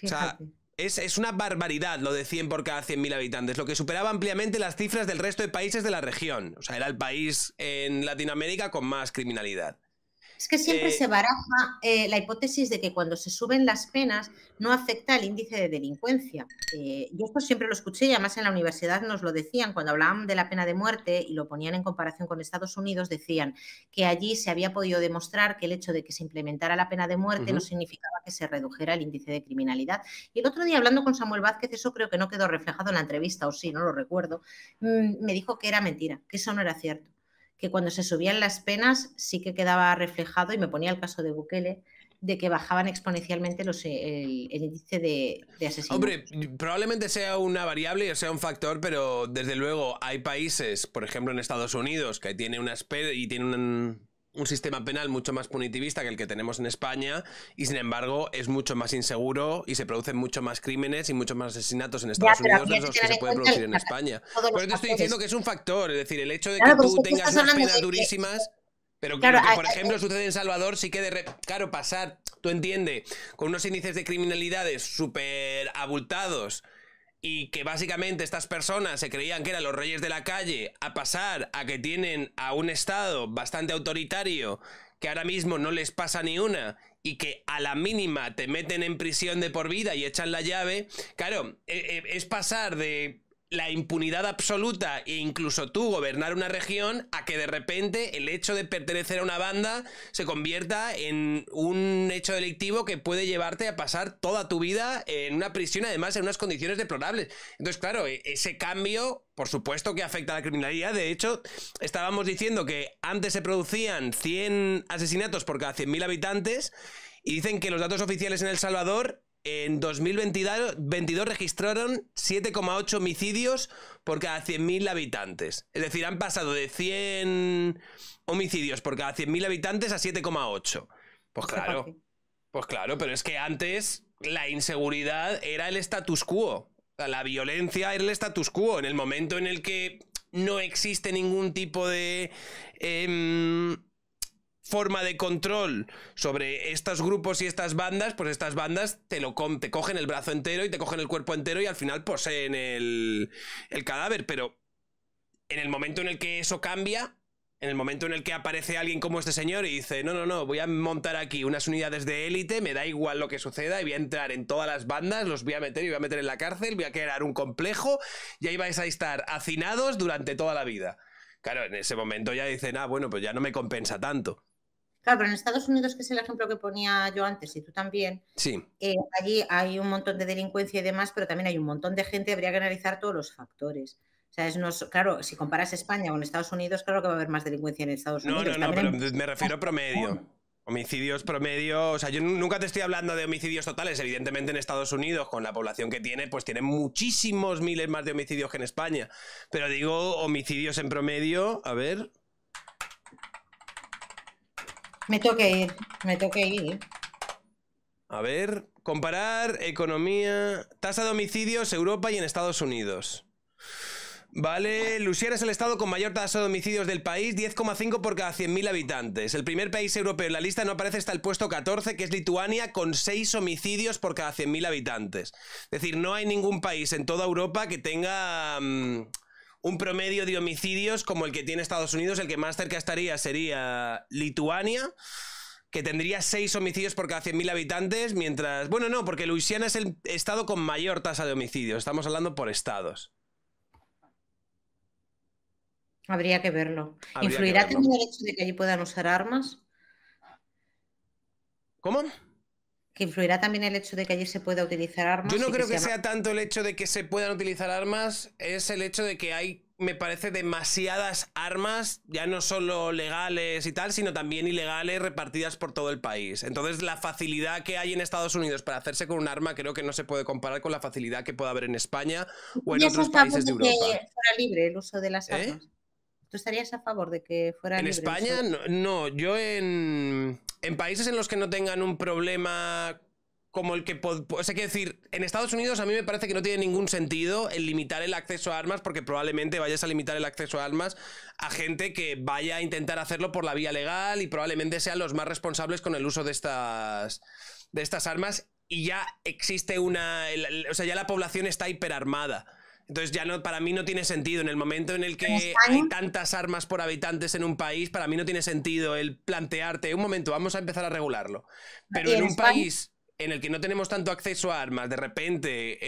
O sea, es, es, una barbaridad lo de 100 por cada 100.000 habitantes, lo que superaba ampliamente las cifras del resto de países de la región. O sea, era el país en Latinoamérica con más criminalidad.
Es que siempre eh, se baraja eh, la hipótesis de que cuando se suben las penas no afecta el índice de delincuencia. Eh, yo esto siempre lo escuché y además en la universidad nos lo decían cuando hablaban de la pena de muerte y lo ponían en comparación con Estados Unidos, decían que allí se había podido demostrar que el hecho de que se implementara la pena de muerte no significaba que se redujera el índice de criminalidad. Y el otro día hablando con Samuel Vázquez, eso creo que no quedó reflejado en la entrevista, o sí, no lo recuerdo, mm, me dijo que era mentira, que eso no era cierto que cuando se subían las penas sí que quedaba reflejado, y me ponía el caso de Bukele, de que bajaban exponencialmente los, eh, el, índice de, de asesinatos. Hombre,
probablemente sea una variable o sea un factor, pero desde luego hay países, por ejemplo en Estados Unidos, que tiene unas y tiene un un sistema penal mucho más punitivista que el que tenemos en España y sin embargo es mucho más inseguro y se producen mucho más crímenes y muchos más asesinatos en Estados Unidos de los que, se puede producir en España. Pero te estoy diciendo que es un factor, es decir, el hecho de que tú tengas unas penas durísimas... Pero claro, que, por eh, ejemplo, eh sucede en Salvador, sí que de claro, pasar, tú entiendes, con unos índices de criminalidades súper abultados y que básicamente estas personas se creían que eran los reyes de la calle, a pasar a que tienen a un Estado bastante autoritario, que ahora mismo no les pasa ni una, y que a la mínima te meten en prisión de por vida y echan la llave, claro, e, e, es pasar de la impunidad absoluta e incluso tú gobernar una región a que de repente el hecho de pertenecer a una banda se convierta en un hecho delictivo que puede llevarte a pasar toda tu vida en una prisión, además en unas condiciones deplorables. Entonces, claro, e-, ese cambio por supuesto que afecta a la criminalidad. De hecho, estábamos diciendo que antes se producían 100 asesinatos por cada 100.000 habitantes y dicen que los datos oficiales en El Salvador en 2022 registraron 7,8 homicidios por cada 100.000 habitantes. Es decir, han pasado de 100 homicidios por cada 100.000 habitantes a 7,8. Pues claro, pues claro, pero es que antes la inseguridad era el status quo. La violencia era el status quo. En el momento en el que no existe ningún tipo de... Em, forma de control sobre estos grupos y estas bandas, pues estas bandas te, lo cogen el brazo entero y te cogen el cuerpo entero y al final poseen el, el cadáver. Pero en el momento en el que eso cambia, en el momento en el que aparece alguien como este señor y dice, no, no, no, voy a montar aquí unas unidades de élite, me da igual lo que suceda y voy a entrar en todas las bandas, los voy a meter y voy a meter en la cárcel, voy a crear un complejo y ahí vais a estar hacinados durante toda la vida. Claro, en ese momento ya dicen, ah, bueno, pues ya no me compensa tanto.
Claro, pero en Estados Unidos, que es el ejemplo que ponía yo antes y tú también, sí. Eh, allí hay un montón de delincuencia y demás, pero también hay un montón de gente, habría que analizar todos los factores. O sea, es no, claro, si comparas España con Estados Unidos, claro que va a haber más delincuencia en Estados Unidos. No, no, no, pero
me refiero a promedio. Homicidios promedio, o sea, yo nunca te estoy hablando de homicidios totales, evidentemente en Estados Unidos, con la población que tiene, pues tiene muchísimos miles más de homicidios que en España, pero digo homicidios en promedio, a ver,
me toque ir, me toque ir.
A ver, comparar economía, tasa de homicidios Europa y en Estados Unidos. Vale, Lusia es el estado con mayor tasa de homicidios del país, 10,5 por cada 100.000 habitantes. El primer país europeo en la lista no aparece hasta el puesto 14, que es Lituania, con 6 homicidios por cada 100.000 habitantes. Es decir, no hay ningún país en toda Europa que tenga... Mm, un promedio de homicidios como el que tiene Estados Unidos, el que más cerca estaría sería Lituania que tendría seis homicidios por cada 100.000 habitantes, mientras... Bueno, no, porque Luisiana es el estado con mayor tasa de homicidios. Estamos hablando por estados.
Habría que verlo. ¿Influirá también el hecho de que allí puedan usar armas? ¿Cómo? que influirá también el hecho de que allí se pueda utilizar armas. Yo no creo que, sea...
tanto el hecho de que se puedan utilizar armas, es el hecho de que hay, me parece, demasiadas armas, ya no solo legales y tal, sino también ilegales repartidas por todo el país. Entonces, la facilidad que hay en Estados Unidos para hacerse con un arma creo que no se puede comparar con la facilidad que puede haber en España o en otros países de Europa. Que
fuera libre el uso de las ¿Eh? armas. ¿Tú estarías a favor de que fuera En España,
no, Yo en, países en los que no tengan un problema como el que... O sea, que decir, en Estados Unidos a mí me parece que no tiene ningún sentido el limitar el acceso a armas porque probablemente vayas a limitar el acceso a armas a gente que vaya a intentar hacerlo por la vía legal y probablemente sean los más responsables con el uso de estas, de estas armas y ya existe una... o sea, ya la población está hiperarmada. Entonces ya no, para mí no tiene sentido en el momento en el que hay tantas armas por habitantes en un país, para mí no tiene sentido el plantearte, un momento, vamos a empezar a regularlo. Pero en, un país en el que no tenemos tanto acceso a armas, de repente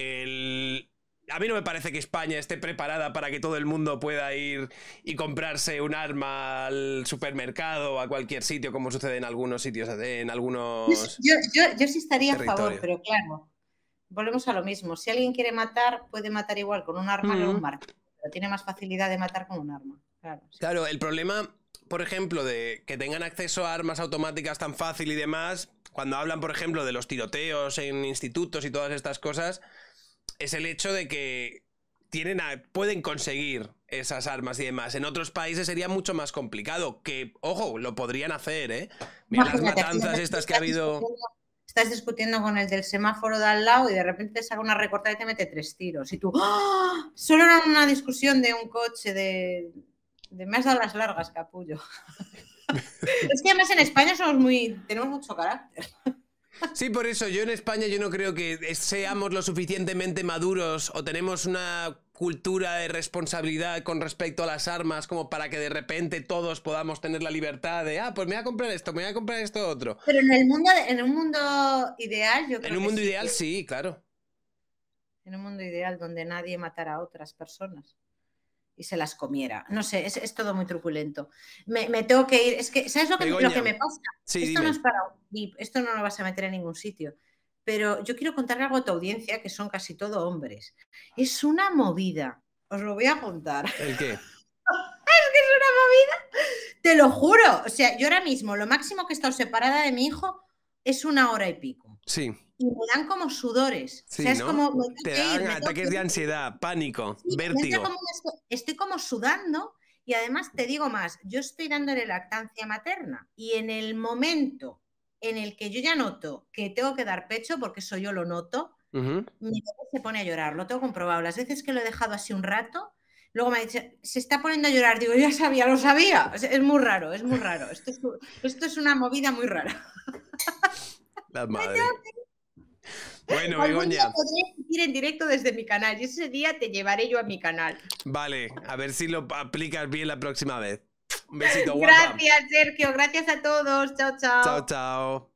A mí no me parece que España esté preparada para que todo el mundo pueda ir y comprarse un arma al supermercado o a cualquier sitio, como sucede en algunos sitios, en algunos.
Yo, yo sí estaría a favor, pero claro, volvemos a lo mismo. Si alguien quiere matar, puede matar igual con un arma mm. un Pero tiene más facilidad de matar con un arma.
Claro, el problema, por ejemplo, de que tengan acceso a armas automáticas tan fácil y demás, cuando hablan, por ejemplo, de los tiroteos en institutos y todas estas cosas, es el hecho de que tienen pueden conseguir esas armas y demás. En otros países sería mucho más complicado, que, ojo, lo podrían hacer, ¿eh? Mira las matanzas estas que ha habido
estás discutiendo con el del semáforo de al lado y de repente te saca una recortada y te mete tres tiros. Y tú, ¡Oh! solo era una discusión de un coche, de, de más dado las largas, capullo. *laughs* es que además en España somos muy, tenemos mucho carácter.
Sí, por eso yo en España yo no creo que seamos lo suficientemente maduros o tenemos una cultura de responsabilidad con respecto a las armas, como para que de repente todos podamos tener la libertad de, ah, pues me voy a comprar esto, me voy a comprar esto otro.
Pero en el mundo, en un mundo ideal, yo creo. En un mundo ideal, ¿eh?
sí, claro.
En un mundo ideal donde nadie matara a otras personas y se las comiera. No sé, es, todo muy truculento. Me, tengo que ir. Es que, ¿sabes lo que, me pasa? esto no es para esto no lo vas a meter en ningún sitio pero yo quiero contarle algo a tu audiencia, que son casi todo hombres. Es una movida, os lo voy a contar. *laughs* ¿El qué? es que es una movida, te lo juro. O sea, yo ahora mismo, lo máximo que he estado separada de mi hijo es una hora y pico. Sí. Y me dan como sudores. Sí, o sea, es como. Te dan ataques de
ansiedad, pánico, vértigo.
estoy como sudando y además te digo más, yo estoy dándole lactancia materna y en el momento en el que yo ya noto que tengo que dar pecho, porque eso yo lo noto, mi se pone a llorar, lo tengo comprobado. Las veces que lo he dejado así un rato, luego me ha dicho, se está poniendo a llorar, digo, ya sabía, lo sabía. es muy raro, es muy raro. Esto es, una movida muy rara.
La *laughs* madre. Bueno, Begoña.
ir en directo desde mi canal y ese día te llevaré yo a mi canal.
Vale, a ver si lo aplicas bien la próxima vez. Un besito, *laughs* Gracias,
Sergio. Gracias a todos. Chao, chao. Chao,
chao.